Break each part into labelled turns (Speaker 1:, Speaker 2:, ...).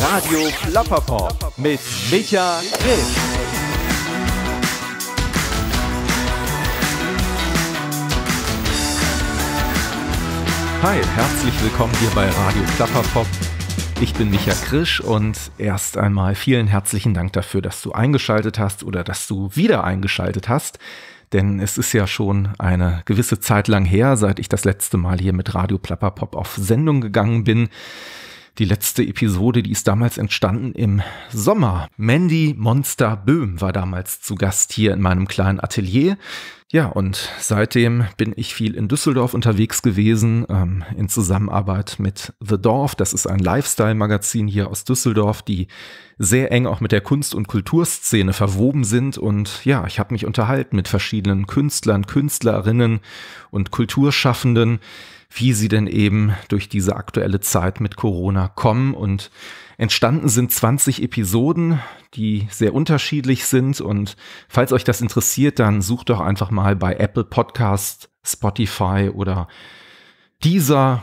Speaker 1: Radio Plapperpop mit Micha Krisch. Hi, herzlich willkommen hier bei Radio Klapperpop. Ich bin Micha Krisch und erst einmal vielen herzlichen Dank dafür, dass du eingeschaltet hast oder dass du wieder eingeschaltet hast. Denn es ist ja schon eine gewisse Zeit lang her, seit ich das letzte Mal hier mit Radio Plapperpop auf Sendung gegangen bin. Die letzte Episode, die ist damals entstanden im Sommer. Mandy Monster Böhm war damals zu Gast hier in meinem kleinen Atelier. Ja, und seitdem bin ich viel in Düsseldorf unterwegs gewesen, ähm, in Zusammenarbeit mit The Dorf. Das ist ein Lifestyle-Magazin hier aus Düsseldorf, die sehr eng auch mit der Kunst- und Kulturszene verwoben sind. Und ja, ich habe mich unterhalten mit verschiedenen Künstlern, Künstlerinnen und Kulturschaffenden wie sie denn eben durch diese aktuelle Zeit mit Corona kommen. Und entstanden sind 20 Episoden, die sehr unterschiedlich sind. Und falls euch das interessiert, dann sucht doch einfach mal bei Apple Podcast, Spotify oder dieser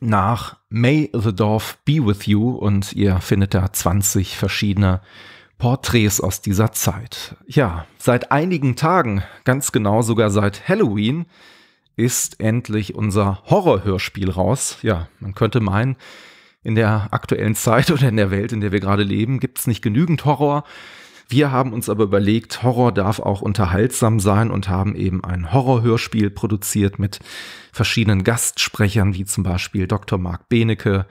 Speaker 1: nach May the Dorf Be With You und ihr findet da 20 verschiedene Porträts aus dieser Zeit. Ja, seit einigen Tagen, ganz genau sogar seit Halloween, ist endlich unser Horrorhörspiel raus. Ja, man könnte meinen, in der aktuellen Zeit oder in der Welt, in der wir gerade leben, gibt es nicht genügend Horror. Wir haben uns aber überlegt, Horror darf auch unterhaltsam sein und haben eben ein Horrorhörspiel produziert mit verschiedenen Gastsprechern, wie zum Beispiel Dr. Marc Benecke,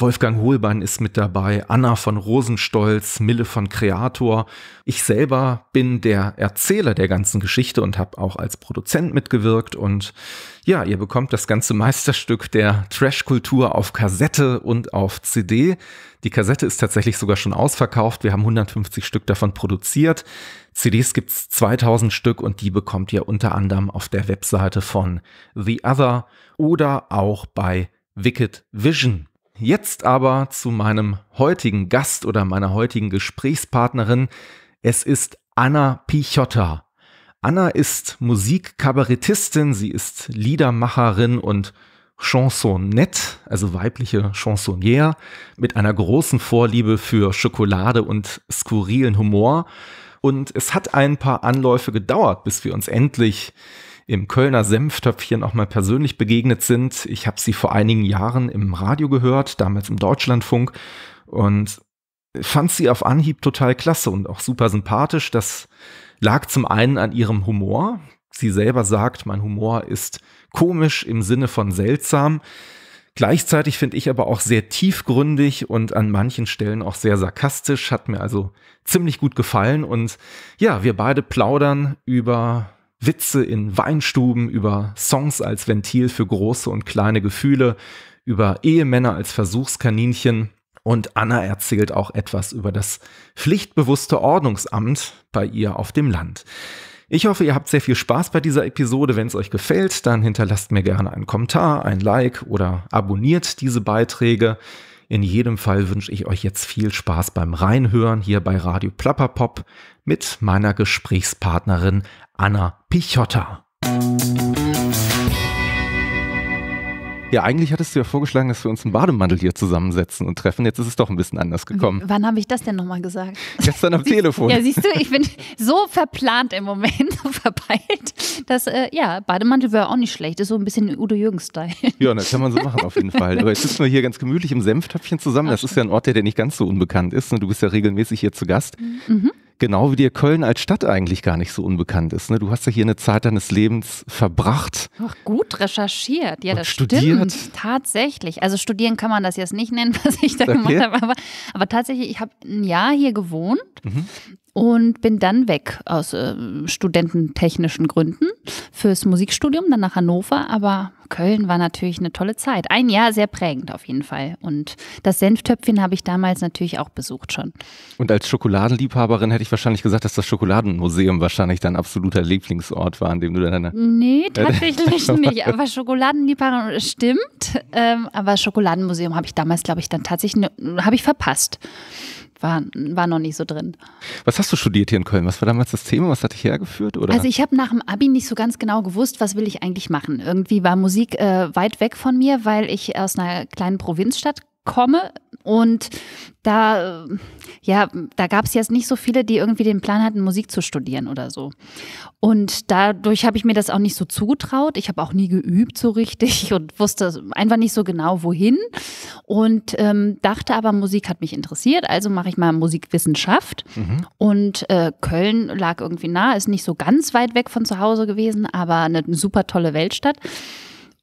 Speaker 1: Wolfgang Hohlbein ist mit dabei, Anna von Rosenstolz, Mille von Kreator. Ich selber bin der Erzähler der ganzen Geschichte und habe auch als Produzent mitgewirkt. Und ja, ihr bekommt das ganze Meisterstück der Trash-Kultur auf Kassette und auf CD. Die Kassette ist tatsächlich sogar schon ausverkauft. Wir haben 150 Stück davon produziert. CDs gibt's 2000 Stück und die bekommt ihr unter anderem auf der Webseite von The Other oder auch bei Wicked Vision. Jetzt aber zu meinem heutigen Gast oder meiner heutigen Gesprächspartnerin. Es ist Anna Pichotta. Anna ist Musikkabarettistin, sie ist Liedermacherin und Chansonette, also weibliche Chansonnière, mit einer großen Vorliebe für Schokolade und skurrilen Humor. Und es hat ein paar Anläufe gedauert, bis wir uns endlich im Kölner Senftöpfchen auch mal persönlich begegnet sind. Ich habe sie vor einigen Jahren im Radio gehört, damals im Deutschlandfunk und fand sie auf Anhieb total klasse und auch super sympathisch. Das lag zum einen an ihrem Humor. Sie selber sagt, mein Humor ist komisch im Sinne von seltsam. Gleichzeitig finde ich aber auch sehr tiefgründig und an manchen Stellen auch sehr sarkastisch, hat mir also ziemlich gut gefallen und ja, wir beide plaudern über Witze in Weinstuben, über Songs als Ventil für große und kleine Gefühle, über Ehemänner als Versuchskaninchen. Und Anna erzählt auch etwas über das pflichtbewusste Ordnungsamt bei ihr auf dem Land. Ich hoffe, ihr habt sehr viel Spaß bei dieser Episode. Wenn es euch gefällt, dann hinterlasst mir gerne einen Kommentar, ein Like oder abonniert diese Beiträge. In jedem Fall wünsche ich euch jetzt viel Spaß beim Reinhören hier bei Radio Plapperpop mit meiner Gesprächspartnerin Anna Pichotta. Ja, eigentlich hattest du ja vorgeschlagen, dass wir uns einen Bademantel hier zusammensetzen und treffen. Jetzt ist es doch ein bisschen anders gekommen. wann
Speaker 2: habe ich das denn nochmal gesagt?
Speaker 1: Gestern am Telefon. Ja, siehst
Speaker 2: du, ich bin so verplant im Moment, so verpeilt, dass, äh, ja, Bademantel wäre auch nicht schlecht. Ist so ein bisschen Udo Jürgens-Style. Ja, das kann man so machen auf jeden Fall. Aber jetzt sitzen
Speaker 1: wir hier ganz gemütlich im Senftöpfchen zusammen. Das ist ja ein Ort, der, der nicht ganz so unbekannt ist. Und ne, du bist ja regelmäßig hier zu Gast. Mhm. Genau wie dir Köln als Stadt eigentlich gar nicht so unbekannt ist. Ne? Du hast ja hier eine Zeit deines Lebens verbracht.
Speaker 2: Ach, gut recherchiert. Ja, das studiert. stimmt. Tatsächlich. Also studieren kann man das jetzt nicht nennen, was ich da okay. gemacht habe. Aber, aber tatsächlich, ich habe ein Jahr hier gewohnt. Mhm und bin dann weg aus äh, studententechnischen Gründen fürs Musikstudium, dann nach Hannover, aber Köln war natürlich eine tolle Zeit. Ein Jahr sehr prägend auf jeden Fall. Und das Senftöpfchen habe ich damals natürlich auch besucht schon.
Speaker 1: Und als Schokoladenliebhaberin hätte ich wahrscheinlich gesagt, dass das Schokoladenmuseum wahrscheinlich dein absoluter Lieblingsort war, an dem du deine. Nee, tatsächlich nicht. Aber
Speaker 2: Schokoladenliebhaberin äh, stimmt. Ähm, aber Schokoladenmuseum habe ich damals, glaube ich, dann tatsächlich ne, habe ich verpasst. War, war noch nicht so drin.
Speaker 1: Was hast du studiert hier in Köln? Was war damals das Thema? Was hat dich hergeführt? Oder? Also ich
Speaker 2: habe nach dem Abi nicht so ganz genau gewusst, was will ich eigentlich machen. Irgendwie war Musik Musik äh, weit weg von mir, weil ich aus einer kleinen Provinzstadt komme und da, ja, da gab es jetzt nicht so viele, die irgendwie den Plan hatten, Musik zu studieren oder so. Und dadurch habe ich mir das auch nicht so zugetraut. Ich habe auch nie geübt so richtig und wusste einfach nicht so genau, wohin. Und ähm, dachte aber, Musik hat mich interessiert, also mache ich mal Musikwissenschaft. Mhm. Und äh, Köln lag irgendwie nah, ist nicht so ganz weit weg von zu Hause gewesen, aber eine super tolle Weltstadt.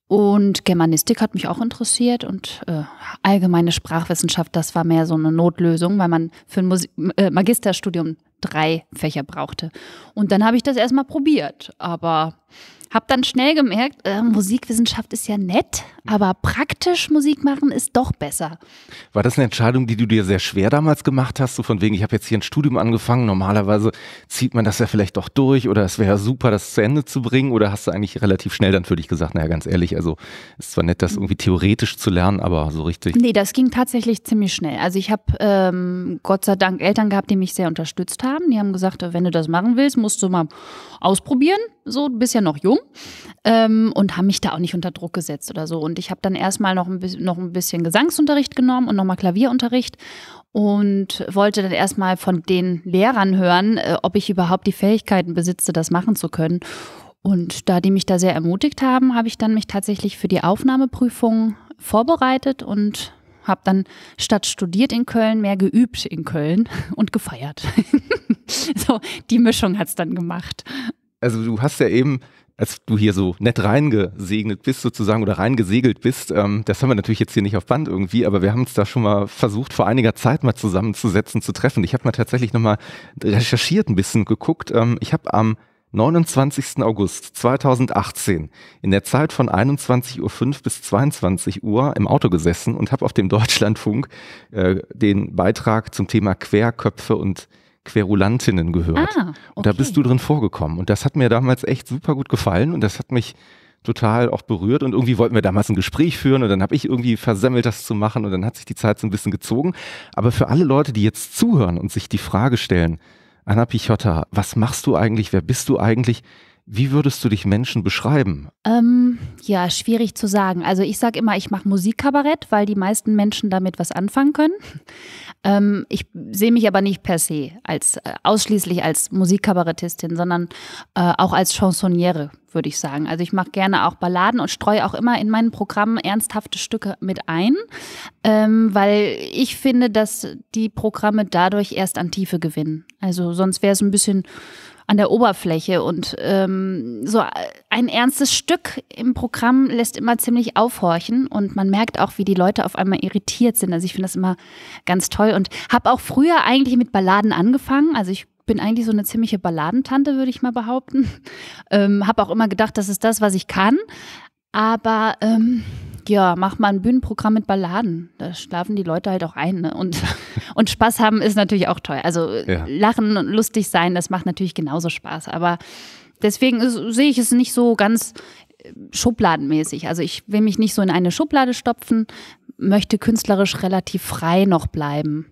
Speaker 2: Und Germanistik hat mich auch interessiert und äh, allgemeine Sprachwissenschaft, das war mehr so eine Notlösung, weil man für ein Musi äh, Magisterstudium drei Fächer brauchte. Und dann habe ich das erstmal probiert, aber hab dann schnell gemerkt, äh, Musikwissenschaft ist ja nett, aber praktisch Musik machen ist doch besser.
Speaker 1: War das eine Entscheidung, die du dir sehr schwer damals gemacht hast? So von wegen, ich habe jetzt hier ein Studium angefangen. Normalerweise zieht man das ja vielleicht doch durch oder es wäre super, das zu Ende zu bringen. Oder hast du eigentlich relativ schnell dann für dich gesagt, naja, ganz ehrlich, also ist zwar nett, das irgendwie theoretisch zu lernen, aber so richtig.
Speaker 2: Nee, das ging tatsächlich ziemlich schnell. Also ich habe ähm, Gott sei Dank Eltern gehabt, die mich sehr unterstützt haben. Die haben gesagt, wenn du das machen willst, musst du mal ausprobieren so bisher noch jung ähm, und haben mich da auch nicht unter Druck gesetzt oder so. Und ich habe dann erstmal noch ein, bisschen, noch ein bisschen Gesangsunterricht genommen und nochmal Klavierunterricht und wollte dann erstmal von den Lehrern hören, äh, ob ich überhaupt die Fähigkeiten besitze, das machen zu können. Und da die mich da sehr ermutigt haben, habe ich dann mich tatsächlich für die Aufnahmeprüfung vorbereitet und habe dann statt studiert in Köln mehr geübt in Köln und gefeiert. so, die Mischung hat es dann gemacht
Speaker 1: also du hast ja eben, als du hier so nett reingesegnet bist sozusagen oder reingesegelt bist, ähm, das haben wir natürlich jetzt hier nicht auf Band irgendwie, aber wir haben uns da schon mal versucht, vor einiger Zeit mal zusammenzusetzen, zu treffen. Ich habe mal tatsächlich nochmal recherchiert ein bisschen geguckt. Ähm, ich habe am 29. August 2018 in der Zeit von 21.05 Uhr bis 22 Uhr im Auto gesessen und habe auf dem Deutschlandfunk äh, den Beitrag zum Thema Querköpfe und Querulantinnen gehört. Ah, okay. Und da bist du drin vorgekommen. Und das hat mir damals echt super gut gefallen und das hat mich total auch berührt und irgendwie wollten wir damals ein Gespräch führen und dann habe ich irgendwie versemmelt, das zu machen und dann hat sich die Zeit so ein bisschen gezogen. Aber für alle Leute, die jetzt zuhören und sich die Frage stellen, Anna Pichotta, was machst du eigentlich, wer bist du eigentlich? Wie würdest du dich Menschen beschreiben?
Speaker 2: Ähm, ja, schwierig zu sagen. Also ich sage immer, ich mache Musikkabarett, weil die meisten Menschen damit was anfangen können. Ähm, ich sehe mich aber nicht per se als äh, ausschließlich als Musikkabarettistin, sondern äh, auch als Chansonniere, würde ich sagen. Also ich mache gerne auch Balladen und streue auch immer in meinen Programmen ernsthafte Stücke mit ein, ähm, weil ich finde, dass die Programme dadurch erst an Tiefe gewinnen. Also sonst wäre es ein bisschen an der Oberfläche. Und ähm, so ein ernstes Stück im Programm lässt immer ziemlich aufhorchen. Und man merkt auch, wie die Leute auf einmal irritiert sind. Also ich finde das immer ganz toll. Und habe auch früher eigentlich mit Balladen angefangen. Also ich bin eigentlich so eine ziemliche Balladentante, würde ich mal behaupten. Ähm, habe auch immer gedacht, das ist das, was ich kann. Aber ähm, ja, mach mal ein Bühnenprogramm mit Balladen. Da schlafen die Leute halt auch ein. Ne? Und, und Spaß haben ist natürlich auch toll. Also ja. lachen und lustig sein, das macht natürlich genauso Spaß. Aber deswegen sehe ich es nicht so ganz äh, schubladenmäßig. Also ich will mich nicht so in eine Schublade stopfen, möchte künstlerisch relativ frei noch bleiben.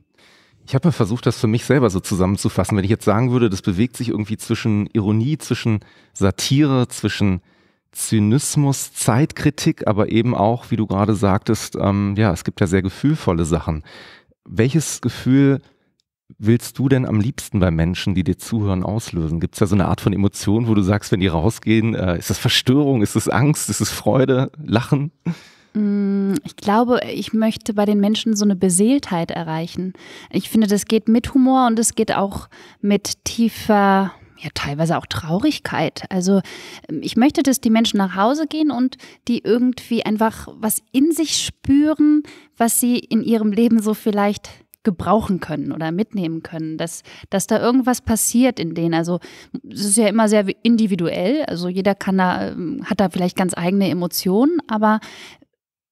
Speaker 1: Ich habe mal versucht, das für mich selber so zusammenzufassen. Wenn ich jetzt sagen würde, das bewegt sich irgendwie zwischen Ironie, zwischen Satire, zwischen Zynismus, Zeitkritik, aber eben auch, wie du gerade sagtest, ähm, ja, es gibt ja sehr gefühlvolle Sachen. Welches Gefühl willst du denn am liebsten bei Menschen, die dir zuhören, auslösen? Gibt es da so eine Art von Emotion, wo du sagst, wenn die rausgehen, äh, ist das Verstörung, ist es Angst, ist es Freude, Lachen?
Speaker 2: Mm, ich glaube, ich möchte bei den Menschen so eine Beseeltheit erreichen. Ich finde, das geht mit Humor und es geht auch mit tiefer ja teilweise auch Traurigkeit. Also ähm, ich möchte, dass die Menschen nach Hause gehen und die irgendwie einfach was in sich spüren, was sie in ihrem Leben so vielleicht gebrauchen können oder mitnehmen können, dass, dass da irgendwas passiert in denen. Also es ist ja immer sehr individuell, also jeder kann da, ähm, hat da vielleicht ganz eigene Emotionen, aber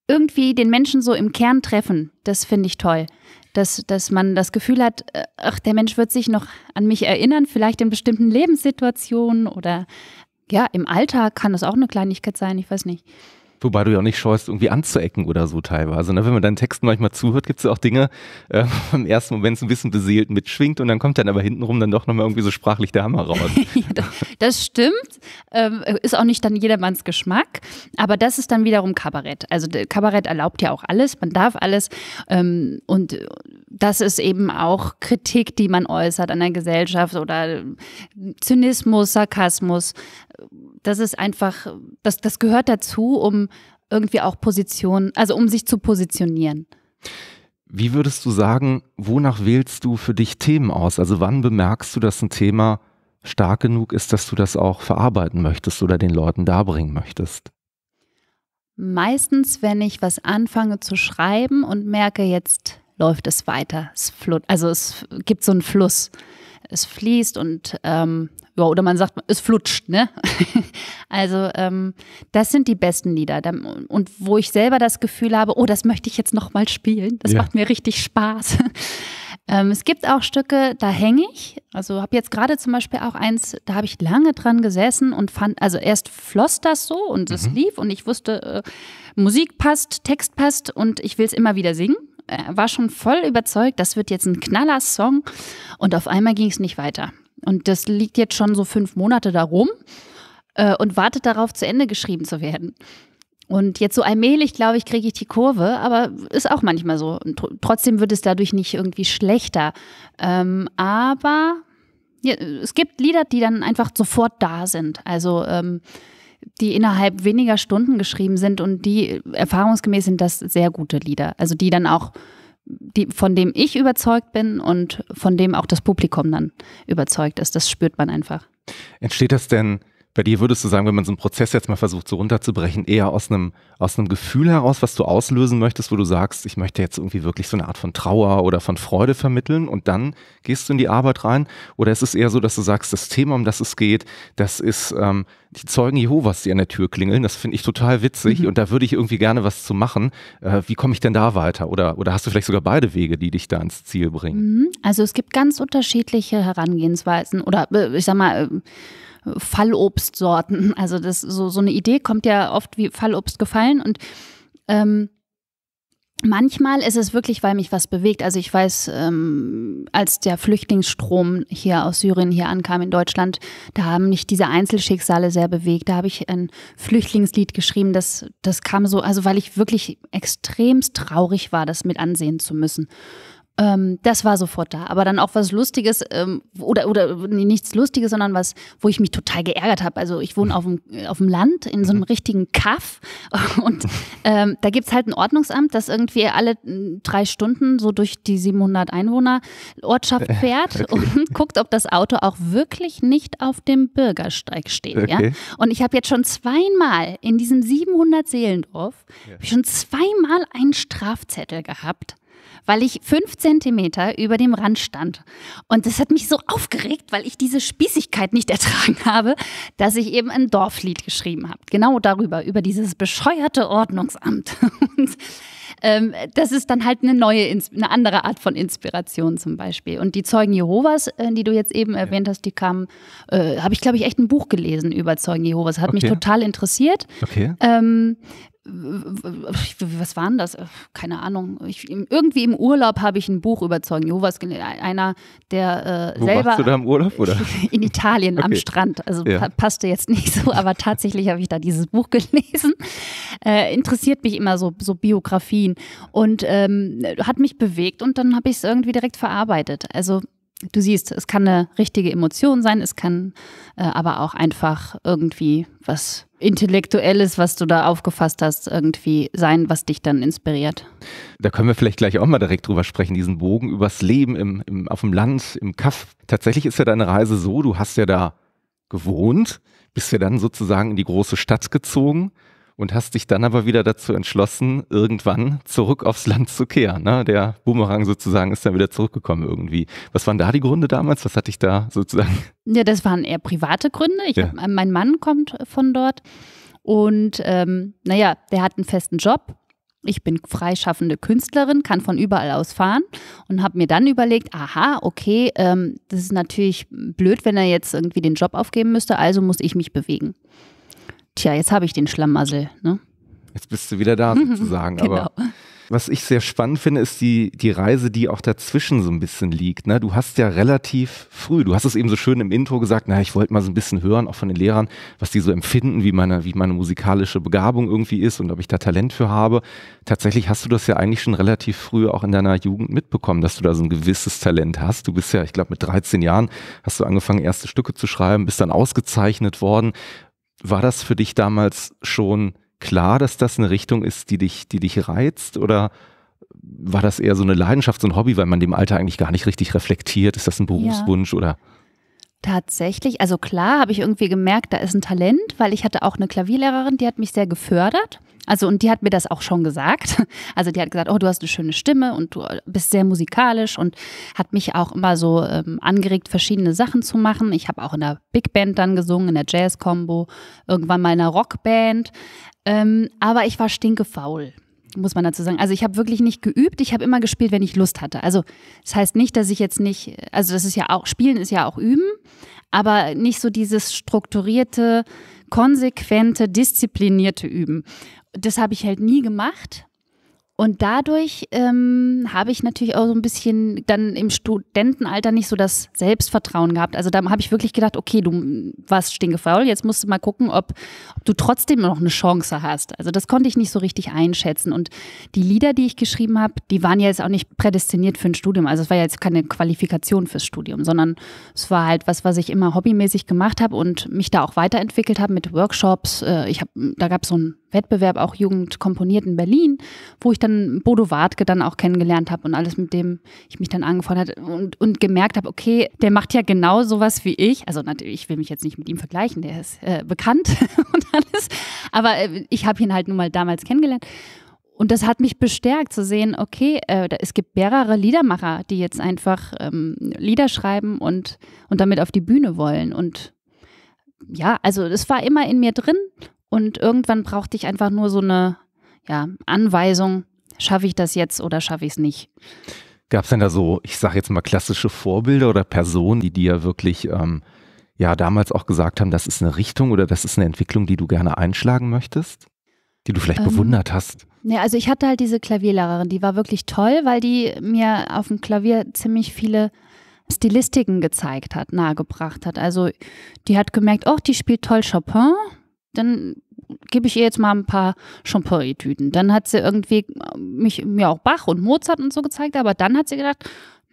Speaker 2: irgendwie den Menschen so im Kern treffen, das finde ich toll dass, dass man das Gefühl hat, äh, ach, der Mensch wird sich noch an mich erinnern, vielleicht in bestimmten Lebenssituationen oder ja, im Alltag kann das auch eine Kleinigkeit sein, ich weiß nicht.
Speaker 1: Wobei du ja auch nicht scheust, irgendwie anzuecken oder so teilweise. Ne? Wenn man deinen Texten manchmal zuhört, gibt es ja auch Dinge, äh, im ersten Moment so ein bisschen beseelt mitschwingt und dann kommt dann aber hintenrum dann doch nochmal irgendwie so sprachlich der Hammer raus.
Speaker 2: das stimmt. Ähm, ist auch nicht dann jedermanns Geschmack. Aber das ist dann wiederum Kabarett. Also Kabarett erlaubt ja auch alles, man darf alles. Ähm, und das ist eben auch Kritik, die man äußert an der Gesellschaft oder Zynismus, Sarkasmus das ist einfach, das, das gehört dazu, um irgendwie auch Position, also um sich zu positionieren.
Speaker 1: Wie würdest du sagen, wonach wählst du für dich Themen aus? Also wann bemerkst du, dass ein Thema stark genug ist, dass du das auch verarbeiten möchtest oder den Leuten darbringen möchtest?
Speaker 2: Meistens, wenn ich was anfange zu schreiben und merke, jetzt läuft es weiter, es flut, also es gibt so einen Fluss es fließt und ähm, ja, oder man sagt, es flutscht, ne? also ähm, das sind die besten Lieder. Und wo ich selber das Gefühl habe, oh, das möchte ich jetzt nochmal spielen, das ja. macht mir richtig Spaß. ähm, es gibt auch Stücke, da hänge ich. Also habe jetzt gerade zum Beispiel auch eins, da habe ich lange dran gesessen und fand, also erst floss das so und es mhm. lief und ich wusste, äh, Musik passt, Text passt und ich will es immer wieder singen. Äh, war schon voll überzeugt, das wird jetzt ein knaller Song. Und auf einmal ging es nicht weiter. Und das liegt jetzt schon so fünf Monate darum äh, und wartet darauf, zu Ende geschrieben zu werden. Und jetzt so allmählich, glaube ich, kriege ich die Kurve, aber ist auch manchmal so. Und trotzdem wird es dadurch nicht irgendwie schlechter. Ähm, aber ja, es gibt Lieder, die dann einfach sofort da sind. Also ähm, die innerhalb weniger Stunden geschrieben sind und die erfahrungsgemäß sind das sehr gute Lieder. Also die dann auch, die, von dem ich überzeugt bin und von dem auch das Publikum dann überzeugt ist. Das spürt man einfach.
Speaker 1: Entsteht das denn bei dir würdest du sagen, wenn man so einen Prozess jetzt mal versucht, so runterzubrechen, eher aus einem, aus einem Gefühl heraus, was du auslösen möchtest, wo du sagst, ich möchte jetzt irgendwie wirklich so eine Art von Trauer oder von Freude vermitteln und dann gehst du in die Arbeit rein? Oder ist es eher so, dass du sagst, das Thema, um das es geht, das ist ähm, die Zeugen Jehovas, die an der Tür klingeln. Das finde ich total witzig mhm. und da würde ich irgendwie gerne was zu machen. Äh, wie komme ich denn da weiter? Oder, oder hast du vielleicht sogar beide Wege, die dich da ins Ziel bringen?
Speaker 2: Mhm. Also es gibt ganz unterschiedliche Herangehensweisen oder äh, ich sag mal, äh, Fallobstsorten. Also das, so, so eine Idee kommt ja oft wie Fallobst gefallen und ähm, Manchmal ist es wirklich, weil mich was bewegt. Also ich weiß, ähm, als der Flüchtlingsstrom hier aus Syrien hier ankam in Deutschland, da haben mich diese Einzelschicksale sehr bewegt. Da habe ich ein Flüchtlingslied geschrieben, das, das kam so, also weil ich wirklich extremst traurig war, das mit ansehen zu müssen. Ähm, das war sofort da. Aber dann auch was Lustiges ähm, oder, oder nee, nichts Lustiges, sondern was, wo ich mich total geärgert habe. Also ich wohne auf dem, auf dem Land in so einem mhm. richtigen Kaff und ähm, da gibt es halt ein Ordnungsamt, das irgendwie alle äh, drei Stunden so durch die 700 Einwohner Ortschaft fährt okay. und guckt, ob das Auto auch wirklich nicht auf dem Bürgersteig steht. Okay. Ja? Und ich habe jetzt schon zweimal in diesem 700 Seelendorf ja. schon zweimal einen Strafzettel gehabt weil ich fünf Zentimeter über dem Rand stand. Und das hat mich so aufgeregt, weil ich diese Spießigkeit nicht ertragen habe, dass ich eben ein Dorflied geschrieben habe. Genau darüber, über dieses bescheuerte Ordnungsamt. Und ähm, das ist dann halt eine neue, eine andere Art von Inspiration zum Beispiel. Und die Zeugen Jehovas, äh, die du jetzt eben erwähnt hast, die kamen, äh, habe ich glaube ich echt ein Buch gelesen über Zeugen Jehovas. Hat okay. mich total interessiert. Okay. Ähm, äh, was waren das? Äh, keine Ahnung. Ich, irgendwie im Urlaub habe ich ein Buch über Zeugen Jehovas e, Einer, der äh, Wo selber. Warst du da
Speaker 1: im Urlaub, oder?
Speaker 2: In Italien okay. am Strand. Also ja. passte jetzt nicht so, aber tatsächlich habe ich da dieses Buch gelesen. Äh, interessiert mich immer so, so Biografien und ähm, hat mich bewegt und dann habe ich es irgendwie direkt verarbeitet. Also du siehst, es kann eine richtige Emotion sein, es kann äh, aber auch einfach irgendwie was Intellektuelles, was du da aufgefasst hast, irgendwie sein, was dich dann inspiriert.
Speaker 1: Da können wir vielleicht gleich auch mal direkt drüber sprechen, diesen Bogen übers Leben im, im, auf dem Land, im Kaff. Tatsächlich ist ja deine Reise so, du hast ja da gewohnt, bist ja dann sozusagen in die große Stadt gezogen und hast dich dann aber wieder dazu entschlossen, irgendwann zurück aufs Land zu kehren. Ne? Der Boomerang sozusagen ist dann wieder zurückgekommen irgendwie. Was waren da die Gründe damals? Was hatte ich da sozusagen?
Speaker 2: Ja, das waren eher private Gründe. Ich ja. hab, äh, mein Mann kommt äh, von dort und ähm, naja, der hat einen festen Job. Ich bin freischaffende Künstlerin, kann von überall aus fahren und habe mir dann überlegt, aha, okay, ähm, das ist natürlich blöd, wenn er jetzt irgendwie den Job aufgeben müsste, also muss ich mich bewegen tja, jetzt habe ich den Schlammmassel. Ne?
Speaker 1: Jetzt bist du wieder da sozusagen. genau. Aber was ich sehr spannend finde, ist die, die Reise, die auch dazwischen so ein bisschen liegt. Ne? Du hast ja relativ früh, du hast es eben so schön im Intro gesagt, naja, ich wollte mal so ein bisschen hören, auch von den Lehrern, was die so empfinden, wie meine, wie meine musikalische Begabung irgendwie ist und ob ich da Talent für habe. Tatsächlich hast du das ja eigentlich schon relativ früh auch in deiner Jugend mitbekommen, dass du da so ein gewisses Talent hast. Du bist ja, ich glaube, mit 13 Jahren hast du angefangen, erste Stücke zu schreiben, bist dann ausgezeichnet worden war das für dich damals schon klar, dass das eine Richtung ist, die dich, die dich reizt? Oder war das eher so eine Leidenschaft, so ein Hobby, weil man dem Alter eigentlich gar nicht richtig reflektiert? Ist das ein Berufswunsch ja. oder?
Speaker 2: Tatsächlich, also klar habe ich irgendwie gemerkt, da ist ein Talent, weil ich hatte auch eine Klavierlehrerin, die hat mich sehr gefördert. Also und die hat mir das auch schon gesagt. Also die hat gesagt, oh, du hast eine schöne Stimme und du bist sehr musikalisch und hat mich auch immer so ähm, angeregt, verschiedene Sachen zu machen. Ich habe auch in der Big Band dann gesungen, in der Jazz-Combo, irgendwann mal in einer Rockband. Ähm, aber ich war stinkefaul muss man dazu sagen. Also ich habe wirklich nicht geübt, ich habe immer gespielt, wenn ich Lust hatte. Also das heißt nicht, dass ich jetzt nicht, also das ist ja auch, Spielen ist ja auch Üben, aber nicht so dieses strukturierte, konsequente, disziplinierte Üben. Das habe ich halt nie gemacht und dadurch ähm, habe ich natürlich auch so ein bisschen dann im Studentenalter nicht so das Selbstvertrauen gehabt. Also da habe ich wirklich gedacht, okay, du warst stinkefaul, jetzt musst du mal gucken, ob, ob du trotzdem noch eine Chance hast. Also das konnte ich nicht so richtig einschätzen. Und die Lieder, die ich geschrieben habe, die waren ja jetzt auch nicht prädestiniert für ein Studium. Also es war ja jetzt keine Qualifikation fürs Studium, sondern es war halt was, was ich immer hobbymäßig gemacht habe und mich da auch weiterentwickelt habe mit Workshops. Äh, ich habe, da gab es so ein Wettbewerb auch Jugend komponiert in Berlin, wo ich dann Bodo Wartke dann auch kennengelernt habe und alles, mit dem ich mich dann angefreundet habe und, und gemerkt habe, okay, der macht ja genau sowas wie ich. Also natürlich, ich will mich jetzt nicht mit ihm vergleichen, der ist äh, bekannt und alles. Aber äh, ich habe ihn halt nun mal damals kennengelernt. Und das hat mich bestärkt zu sehen, okay, äh, es gibt mehrere Liedermacher, die jetzt einfach ähm, Lieder schreiben und, und damit auf die Bühne wollen. Und ja, also es war immer in mir drin und irgendwann brauchte ich einfach nur so eine ja, Anweisung, schaffe ich das jetzt oder schaffe ich es nicht.
Speaker 1: Gab es denn da so, ich sage jetzt mal klassische Vorbilder oder Personen, die dir wirklich ähm, ja damals auch gesagt haben, das ist eine Richtung oder das ist eine Entwicklung, die du gerne einschlagen möchtest? die du vielleicht ähm, bewundert hast?
Speaker 2: Ja, ne, also ich hatte halt diese Klavierlehrerin, die war wirklich toll, weil die mir auf dem Klavier ziemlich viele Stilistiken gezeigt hat, nahegebracht hat. Also die hat gemerkt, oh, die spielt toll Chopin. Dann gebe ich ihr jetzt mal ein paar Champagner-Tüten. Dann hat sie irgendwie äh, mich mir auch Bach und Mozart und so gezeigt, aber dann hat sie gedacht,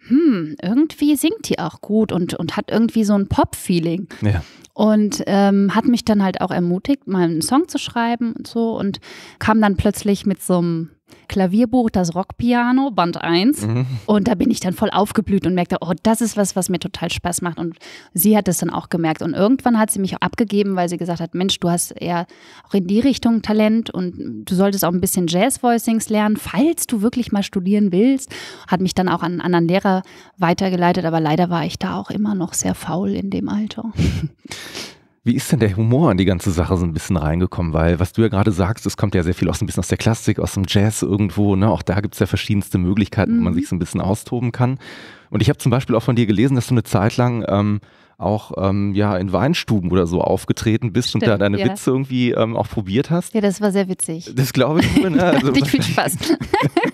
Speaker 2: hm, irgendwie singt die auch gut und, und hat irgendwie so ein Pop-Feeling. Ja. Und ähm, hat mich dann halt auch ermutigt, mal einen Song zu schreiben und so und kam dann plötzlich mit so einem Klavierbuch, das Rockpiano, Band 1. Mhm. Und da bin ich dann voll aufgeblüht und merkte, oh, das ist was, was mir total Spaß macht. Und sie hat das dann auch gemerkt. Und irgendwann hat sie mich abgegeben, weil sie gesagt hat, Mensch, du hast eher auch in die Richtung Talent und du solltest auch ein bisschen Jazz-Voicings lernen, falls du wirklich mal studieren willst. Hat mich dann auch an einen anderen Lehrer weitergeleitet, aber leider war ich da auch immer noch sehr faul in dem Alter.
Speaker 1: Wie ist denn der Humor an die ganze Sache so ein bisschen reingekommen? Weil, was du ja gerade sagst, es kommt ja sehr viel aus ein bisschen aus der Klassik, aus dem Jazz irgendwo. Ne? Auch da gibt es ja verschiedenste Möglichkeiten, mhm. wo man mhm. sich so ein bisschen austoben kann. Und ich habe zum Beispiel auch von dir gelesen, dass du eine Zeit lang ähm, auch ähm, ja, in Weinstuben oder so aufgetreten bist Stimmt, und da deine ja. Witze irgendwie ähm, auch probiert hast. Ja,
Speaker 2: das war sehr witzig. Das
Speaker 1: glaube ich. Ne? Also, ich viel Spaß.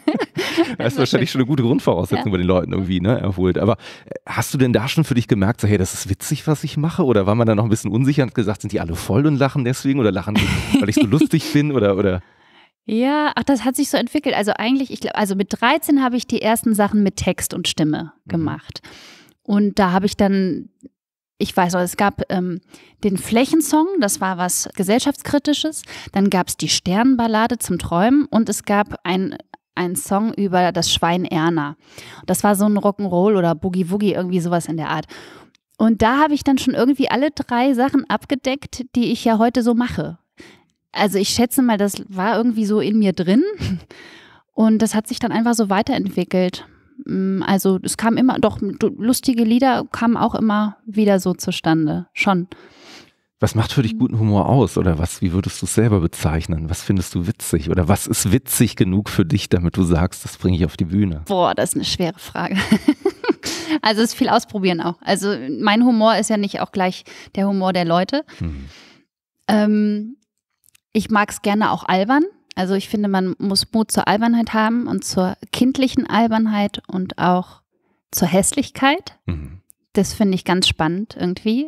Speaker 2: das ist wahrscheinlich
Speaker 1: schon eine gute Grundvoraussetzung ja. bei den Leuten irgendwie, ne, erholt. Aber äh, hast du denn da schon für dich gemerkt, so, hey, das ist witzig, was ich mache? Oder war man da noch ein bisschen unsicher und gesagt, sind die alle voll und lachen deswegen oder lachen, weil ich so lustig bin oder, oder?
Speaker 2: Ja, ach, das hat sich so entwickelt. Also eigentlich, ich glaube, also mit 13 habe ich die ersten Sachen mit Text und Stimme mhm. gemacht. Und da habe ich dann, ich weiß noch, also es gab ähm, den Flächensong, das war was gesellschaftskritisches. Dann gab es die Sternballade zum Träumen und es gab ein, einen Song über das Schwein Erna. Das war so ein Rock'n'Roll oder Boogie Woogie, irgendwie sowas in der Art. Und da habe ich dann schon irgendwie alle drei Sachen abgedeckt, die ich ja heute so mache. Also ich schätze mal, das war irgendwie so in mir drin und das hat sich dann einfach so weiterentwickelt. Mm, also es kam immer, doch lustige Lieder kamen auch immer wieder so zustande, schon.
Speaker 1: Was macht für dich mhm. guten Humor aus? Oder was, wie würdest du es selber bezeichnen? Was findest du witzig? Oder was ist witzig genug für dich, damit du sagst, das bringe ich auf die Bühne?
Speaker 2: Boah, das ist eine schwere Frage. also es ist viel ausprobieren auch. Also mein Humor ist ja nicht auch gleich der Humor der Leute. Mhm. Ähm, ich mag es gerne auch albern. Also ich finde, man muss Mut zur Albernheit haben und zur kindlichen Albernheit und auch zur Hässlichkeit. Mhm. Das finde ich ganz spannend irgendwie.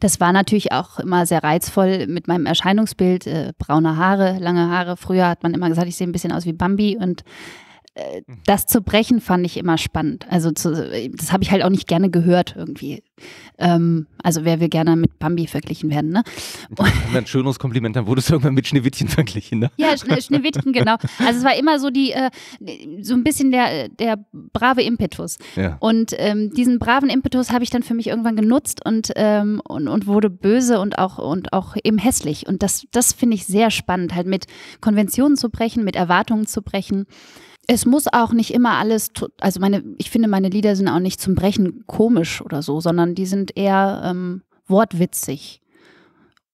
Speaker 2: Das war natürlich auch immer sehr reizvoll mit meinem Erscheinungsbild. Äh, braune Haare, lange Haare. Früher hat man immer gesagt, ich sehe ein bisschen aus wie Bambi und äh, mhm. das zu brechen fand ich immer spannend. Also zu, das habe ich halt auch nicht gerne gehört irgendwie. Ähm, also wer wir gerne mit Bambi verglichen werden, ne?
Speaker 1: Ein schönes Kompliment, dann wurdest du irgendwann mit Schneewittchen verglichen, ne? Ja, Schne Schneewittchen, genau.
Speaker 2: Also es war immer so die, äh, so ein bisschen der, der brave Impetus. Ja. Und ähm, diesen braven Impetus habe ich dann für mich irgendwann genutzt und, ähm, und, und wurde böse und auch, und auch eben hässlich. Und das, das finde ich sehr spannend, halt mit Konventionen zu brechen, mit Erwartungen zu brechen es muss auch nicht immer alles, also meine, ich finde, meine Lieder sind auch nicht zum Brechen komisch oder so, sondern die sind eher ähm, wortwitzig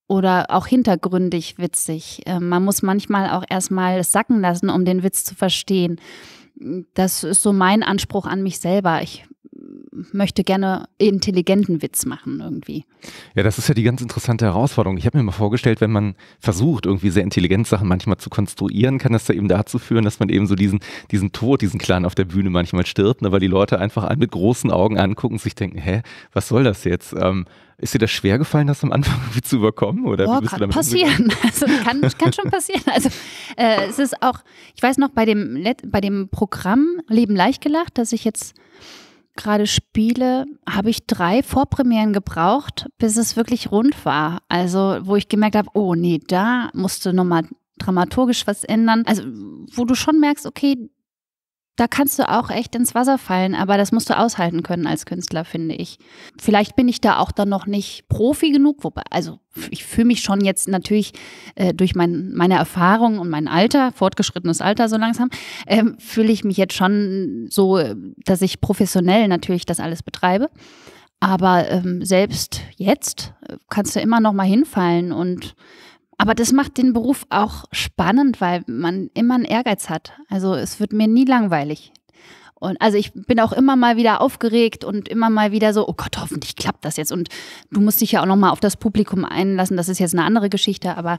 Speaker 2: oder auch hintergründig witzig. Ähm, man muss manchmal auch erstmal sacken lassen, um den Witz zu verstehen. Das ist so mein Anspruch an mich selber. Ich möchte gerne intelligenten Witz machen irgendwie.
Speaker 1: Ja, das ist ja die ganz interessante Herausforderung. Ich habe mir mal vorgestellt, wenn man versucht, irgendwie sehr intelligent Sachen manchmal zu konstruieren, kann das da eben dazu führen, dass man eben so diesen, diesen Tod, diesen Clan auf der Bühne manchmal stirbt, ne, weil die Leute einfach einen mit großen Augen angucken und sich denken, hä, was soll das jetzt? Ähm, ist dir das schwer gefallen, das am Anfang zu überkommen? Oder Boah, kann passieren.
Speaker 2: Also, kann, kann schon passieren. Also äh, es ist auch, ich weiß noch, bei dem, bei dem Programm Leben leicht gelacht, dass ich jetzt gerade spiele, habe ich drei Vorpremieren gebraucht, bis es wirklich rund war. Also, wo ich gemerkt habe, oh nee, da musste nochmal dramaturgisch was ändern. Also, wo du schon merkst, okay, da kannst du auch echt ins Wasser fallen, aber das musst du aushalten können als Künstler, finde ich. Vielleicht bin ich da auch dann noch nicht Profi genug, wobei, also ich fühle mich schon jetzt natürlich äh, durch mein, meine Erfahrung und mein Alter, fortgeschrittenes Alter so langsam, äh, fühle ich mich jetzt schon so, dass ich professionell natürlich das alles betreibe. Aber ähm, selbst jetzt äh, kannst du immer noch mal hinfallen und aber das macht den Beruf auch spannend, weil man immer einen Ehrgeiz hat. Also es wird mir nie langweilig. Und also ich bin auch immer mal wieder aufgeregt und immer mal wieder so, oh Gott, hoffentlich klappt das jetzt. Und du musst dich ja auch nochmal auf das Publikum einlassen. Das ist jetzt eine andere Geschichte, aber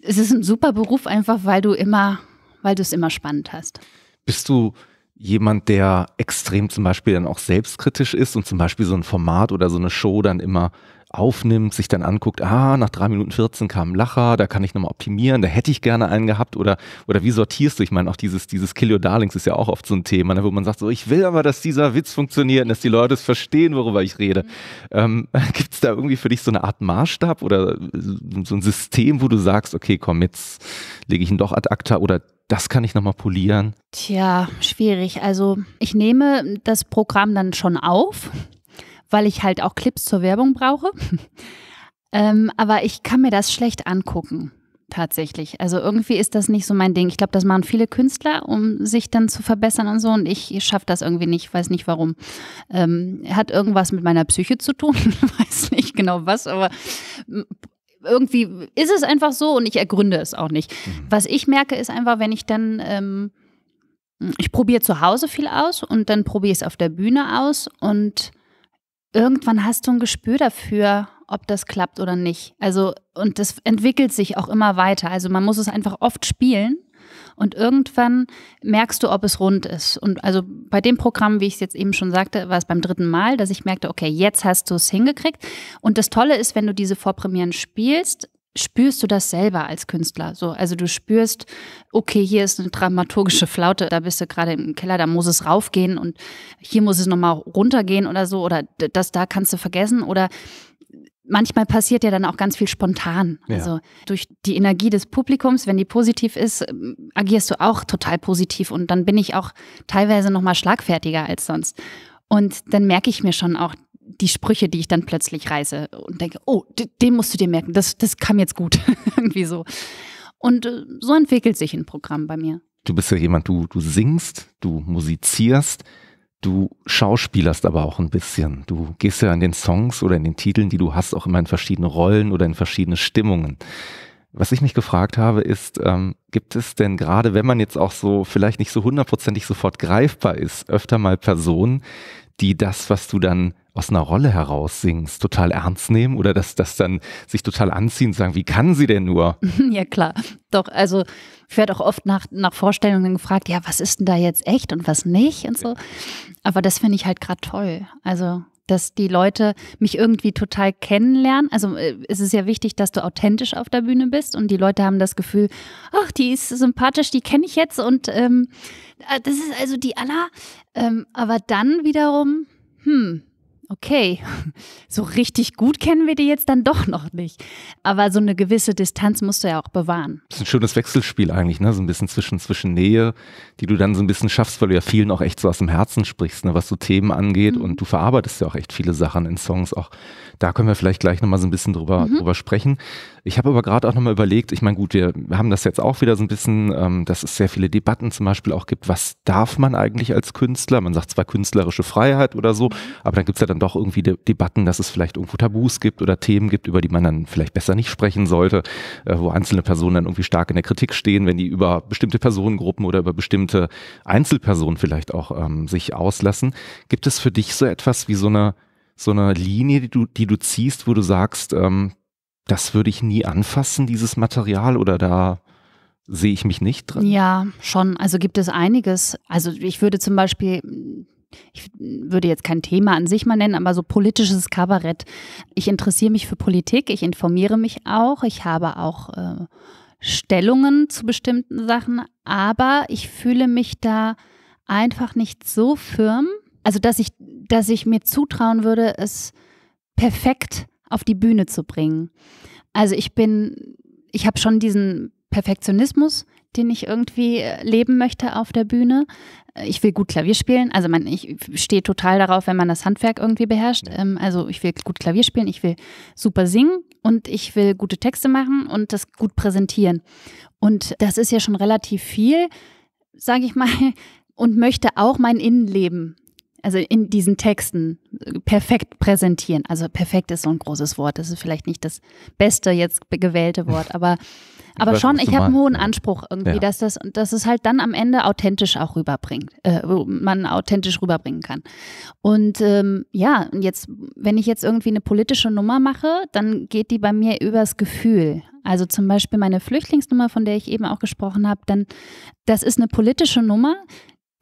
Speaker 2: es ist ein super Beruf einfach, weil du immer, weil du es immer spannend hast.
Speaker 1: Bist du jemand, der extrem zum Beispiel dann auch selbstkritisch ist und zum Beispiel so ein Format oder so eine Show dann immer aufnimmt, sich dann anguckt, ah, nach 3 Minuten 14 kam ein Lacher, da kann ich nochmal optimieren, da hätte ich gerne einen gehabt oder, oder wie sortierst du? Ich meine, auch dieses, dieses Kill Your Darlings ist ja auch oft so ein Thema, ne, wo man sagt, so, ich will aber, dass dieser Witz funktioniert, und dass die Leute es verstehen, worüber ich rede. Mhm. Ähm, Gibt es da irgendwie für dich so eine Art Maßstab oder äh, so ein System, wo du sagst, okay, komm, jetzt lege ich ihn doch ad acta oder das kann ich nochmal polieren?
Speaker 2: Tja, schwierig. Also ich nehme das Programm dann schon auf weil ich halt auch Clips zur Werbung brauche. ähm, aber ich kann mir das schlecht angucken, tatsächlich. Also irgendwie ist das nicht so mein Ding. Ich glaube, das machen viele Künstler, um sich dann zu verbessern und so. Und ich schaffe das irgendwie nicht, weiß nicht warum. Ähm, hat irgendwas mit meiner Psyche zu tun, weiß nicht genau was, aber irgendwie ist es einfach so und ich ergründe es auch nicht. Mhm. Was ich merke, ist einfach, wenn ich dann. Ähm, ich probiere zu Hause viel aus und dann probiere ich es auf der Bühne aus und irgendwann hast du ein Gespür dafür, ob das klappt oder nicht. Also, und das entwickelt sich auch immer weiter. Also man muss es einfach oft spielen und irgendwann merkst du, ob es rund ist. Und also bei dem Programm, wie ich es jetzt eben schon sagte, war es beim dritten Mal, dass ich merkte, okay, jetzt hast du es hingekriegt. Und das Tolle ist, wenn du diese Vorpremieren spielst, spürst du das selber als Künstler? So, also du spürst, okay, hier ist eine dramaturgische Flaute, da bist du gerade im Keller, da muss es raufgehen und hier muss es nochmal runtergehen oder so, oder das da kannst du vergessen oder manchmal passiert ja dann auch ganz viel spontan. Ja. Also durch die Energie des Publikums, wenn die positiv ist, ähm, agierst du auch total positiv und dann bin ich auch teilweise nochmal schlagfertiger als sonst. Und dann merke ich mir schon auch, die Sprüche, die ich dann plötzlich reiße und denke, oh, den musst du dir merken, das, das kam jetzt gut. Irgendwie so. Und äh, so entwickelt sich ein Programm bei mir.
Speaker 1: Du bist ja jemand, du, du singst, du musizierst, du schauspielerst aber auch ein bisschen. Du gehst ja in den Songs oder in den Titeln, die du hast, auch immer in verschiedene Rollen oder in verschiedene Stimmungen. Was ich mich gefragt habe, ist, ähm, gibt es denn gerade, wenn man jetzt auch so vielleicht nicht so hundertprozentig sofort greifbar ist, öfter mal Personen, die das, was du dann aus einer Rolle heraus singst, total ernst nehmen oder dass das dann sich total anziehen, sagen, wie kann sie denn nur?
Speaker 2: Ja, klar. Doch, also ich werde auch oft nach, nach Vorstellungen gefragt, ja, was ist denn da jetzt echt und was nicht und so. Aber das finde ich halt gerade toll. Also dass die Leute mich irgendwie total kennenlernen. Also äh, es ist ja wichtig, dass du authentisch auf der Bühne bist und die Leute haben das Gefühl, ach, die ist sympathisch, die kenne ich jetzt und ähm, ah, das ist also die aller. Ähm, aber dann wiederum, hm, okay, so richtig gut kennen wir die jetzt dann doch noch nicht. Aber so eine gewisse Distanz musst du ja auch bewahren.
Speaker 1: Das ist ein schönes Wechselspiel eigentlich, ne? So ein bisschen zwischen, zwischen Nähe, die du dann so ein bisschen schaffst, weil du ja vielen auch echt so aus dem Herzen sprichst, ne? was so Themen angeht. Mhm. Und du verarbeitest ja auch echt viele Sachen in Songs. Auch da können wir vielleicht gleich nochmal so ein bisschen drüber, mhm. drüber sprechen. Ich habe aber gerade auch nochmal überlegt, ich meine, gut, wir haben das jetzt auch wieder so ein bisschen, ähm, dass es sehr viele Debatten zum Beispiel auch gibt, was darf man eigentlich als Künstler? Man sagt zwar künstlerische Freiheit oder so, mhm. aber dann gibt es ja dann doch irgendwie De Debatten, dass es vielleicht irgendwo Tabus gibt oder Themen gibt, über die man dann vielleicht besser nicht sprechen sollte, äh, wo einzelne Personen dann irgendwie stark in der Kritik stehen, wenn die über bestimmte Personengruppen oder über bestimmte Einzelpersonen vielleicht auch ähm, sich auslassen. Gibt es für dich so etwas wie so eine so eine Linie, die du, die du ziehst, wo du sagst, ähm, das würde ich nie anfassen, dieses Material, oder da sehe ich mich nicht drin?
Speaker 2: Ja, schon. Also gibt es einiges. Also ich würde zum Beispiel ich würde jetzt kein Thema an sich mal nennen, aber so politisches Kabarett. Ich interessiere mich für Politik, ich informiere mich auch, ich habe auch äh, Stellungen zu bestimmten Sachen, aber ich fühle mich da einfach nicht so firm, also dass ich, dass ich mir zutrauen würde, es perfekt zu auf die Bühne zu bringen. Also ich bin, ich habe schon diesen Perfektionismus, den ich irgendwie äh, leben möchte auf der Bühne. Äh, ich will gut Klavier spielen. Also man, ich stehe total darauf, wenn man das Handwerk irgendwie beherrscht. Ähm, also ich will gut Klavier spielen, ich will super singen und ich will gute Texte machen und das gut präsentieren. Und das ist ja schon relativ viel, sage ich mal, und möchte auch mein Innenleben also in diesen Texten äh, perfekt präsentieren. Also perfekt ist so ein großes Wort. Das ist vielleicht nicht das beste jetzt gewählte Wort, aber,
Speaker 1: aber weiß, schon, ich habe einen
Speaker 2: hohen Anspruch irgendwie, ja. dass das, dass es halt dann am Ende authentisch auch rüberbringt, äh, man authentisch rüberbringen kann. Und ähm, ja, jetzt, wenn ich jetzt irgendwie eine politische Nummer mache, dann geht die bei mir übers Gefühl. Also zum Beispiel meine Flüchtlingsnummer, von der ich eben auch gesprochen habe, dann das ist eine politische Nummer,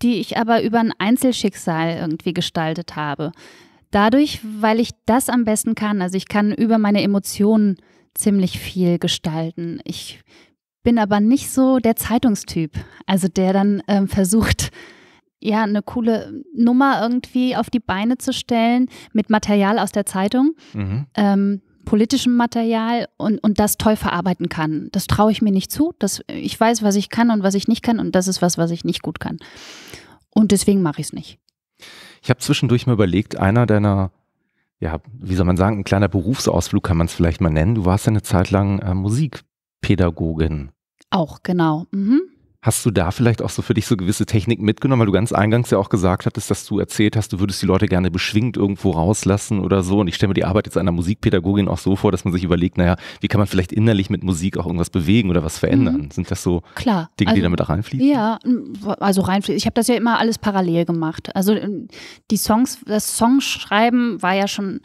Speaker 2: die ich aber über ein Einzelschicksal irgendwie gestaltet habe. Dadurch, weil ich das am besten kann. Also ich kann über meine Emotionen ziemlich viel gestalten. Ich bin aber nicht so der Zeitungstyp, also der dann ähm, versucht, ja, eine coole Nummer irgendwie auf die Beine zu stellen mit Material aus der Zeitung, mhm. ähm, politischem Material und, und das toll verarbeiten kann. Das traue ich mir nicht zu. Das, ich weiß, was ich kann und was ich nicht kann und das ist was, was ich nicht gut kann. Und deswegen mache ich es nicht.
Speaker 1: Ich habe zwischendurch mal überlegt, einer deiner, ja, wie soll man sagen, ein kleiner Berufsausflug kann man es vielleicht mal nennen. Du warst ja eine Zeit lang äh, Musikpädagogin.
Speaker 2: Auch, genau. Mhm.
Speaker 1: Hast du da vielleicht auch so für dich so gewisse Techniken mitgenommen, weil du ganz eingangs ja auch gesagt hattest, dass du erzählt hast, du würdest die Leute gerne beschwingt irgendwo rauslassen oder so. Und ich stelle mir die Arbeit jetzt einer Musikpädagogin auch so vor, dass man sich überlegt, naja, wie kann man vielleicht innerlich mit Musik auch irgendwas bewegen oder was verändern? Mhm. Sind das so Klar. Dinge, also, die damit reinfließen?
Speaker 2: Ja, also reinfließen. Ich habe das ja immer alles parallel gemacht. Also die Songs, das Songschreiben war ja schon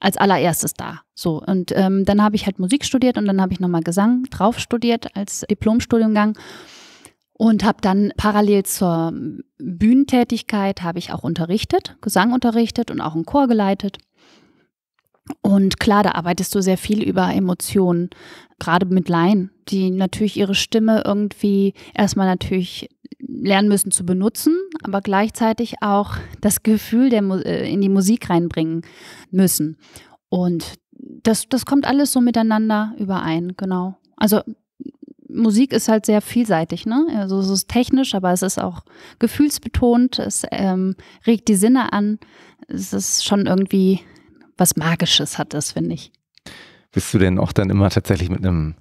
Speaker 2: als allererstes da. So und ähm, dann habe ich halt Musik studiert und dann habe ich nochmal Gesang drauf studiert als Diplomstudiengang und habe dann parallel zur Bühnentätigkeit habe ich auch unterrichtet, Gesang unterrichtet und auch einen Chor geleitet. Und klar, da arbeitest du sehr viel über Emotionen, gerade mit Laien, die natürlich ihre Stimme irgendwie erstmal natürlich lernen müssen zu benutzen, aber gleichzeitig auch das Gefühl der, äh, in die Musik reinbringen müssen. Und das, das kommt alles so miteinander überein, genau. Also Musik ist halt sehr vielseitig, ne? Also es ist technisch, aber es ist auch gefühlsbetont, es ähm, regt die Sinne an. Es ist schon irgendwie was Magisches hat das, finde ich.
Speaker 1: Bist du denn auch dann immer tatsächlich mit einem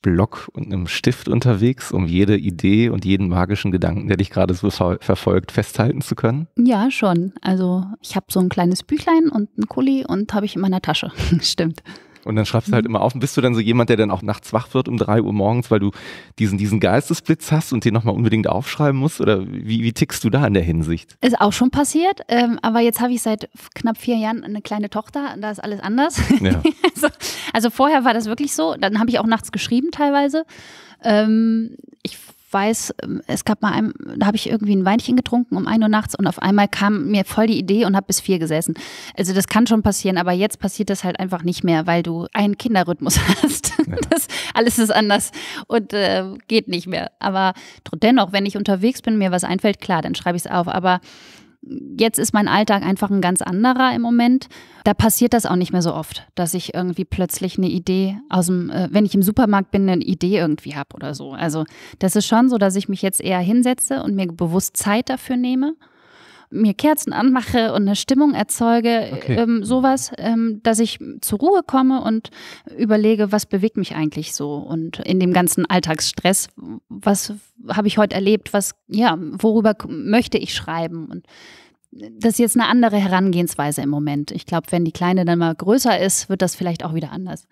Speaker 1: Block und einem Stift unterwegs, um jede Idee und jeden magischen Gedanken, der dich gerade so verfolgt, festhalten zu können?
Speaker 2: Ja, schon. Also ich habe so ein kleines Büchlein und einen Kuli und habe ich in meiner Tasche. Stimmt.
Speaker 1: Und dann schreibst du halt mhm. immer auf. Und bist du dann so jemand, der dann auch nachts wach wird um drei Uhr morgens, weil du diesen, diesen Geistesblitz hast und den nochmal unbedingt aufschreiben musst? Oder wie, wie tickst du da in der Hinsicht?
Speaker 2: Ist auch schon passiert. Ähm, aber jetzt habe ich seit knapp vier Jahren eine kleine Tochter. Da ist alles anders. Ja. also, also, vorher war das wirklich so. Dann habe ich auch nachts geschrieben teilweise. Ähm, ich weiß, ähm, es gab mal ein, da habe ich irgendwie ein Weinchen getrunken um ein Uhr nachts und auf einmal kam mir voll die Idee und habe bis vier gesessen. Also das kann schon passieren, aber jetzt passiert das halt einfach nicht mehr, weil du einen Kinderrhythmus hast. Ja. Das, alles ist anders und äh, geht nicht mehr. Aber dennoch, wenn ich unterwegs bin, mir was einfällt, klar, dann schreibe ich es auf. Aber jetzt ist mein Alltag einfach ein ganz anderer im Moment. Da passiert das auch nicht mehr so oft, dass ich irgendwie plötzlich eine Idee aus dem, äh, wenn ich im Supermarkt bin, eine Idee irgendwie habe oder so. Also das ist schon so, dass ich mich jetzt eher hinsetze und mir bewusst Zeit dafür nehme mir Kerzen anmache und eine Stimmung erzeuge, okay. ähm, sowas, ähm, dass ich zur Ruhe komme und überlege, was bewegt mich eigentlich so und in dem ganzen Alltagsstress, was habe ich heute erlebt, was, ja, worüber möchte ich schreiben und das ist jetzt eine andere Herangehensweise im Moment. Ich glaube, wenn die Kleine dann mal größer ist, wird das vielleicht auch wieder anders.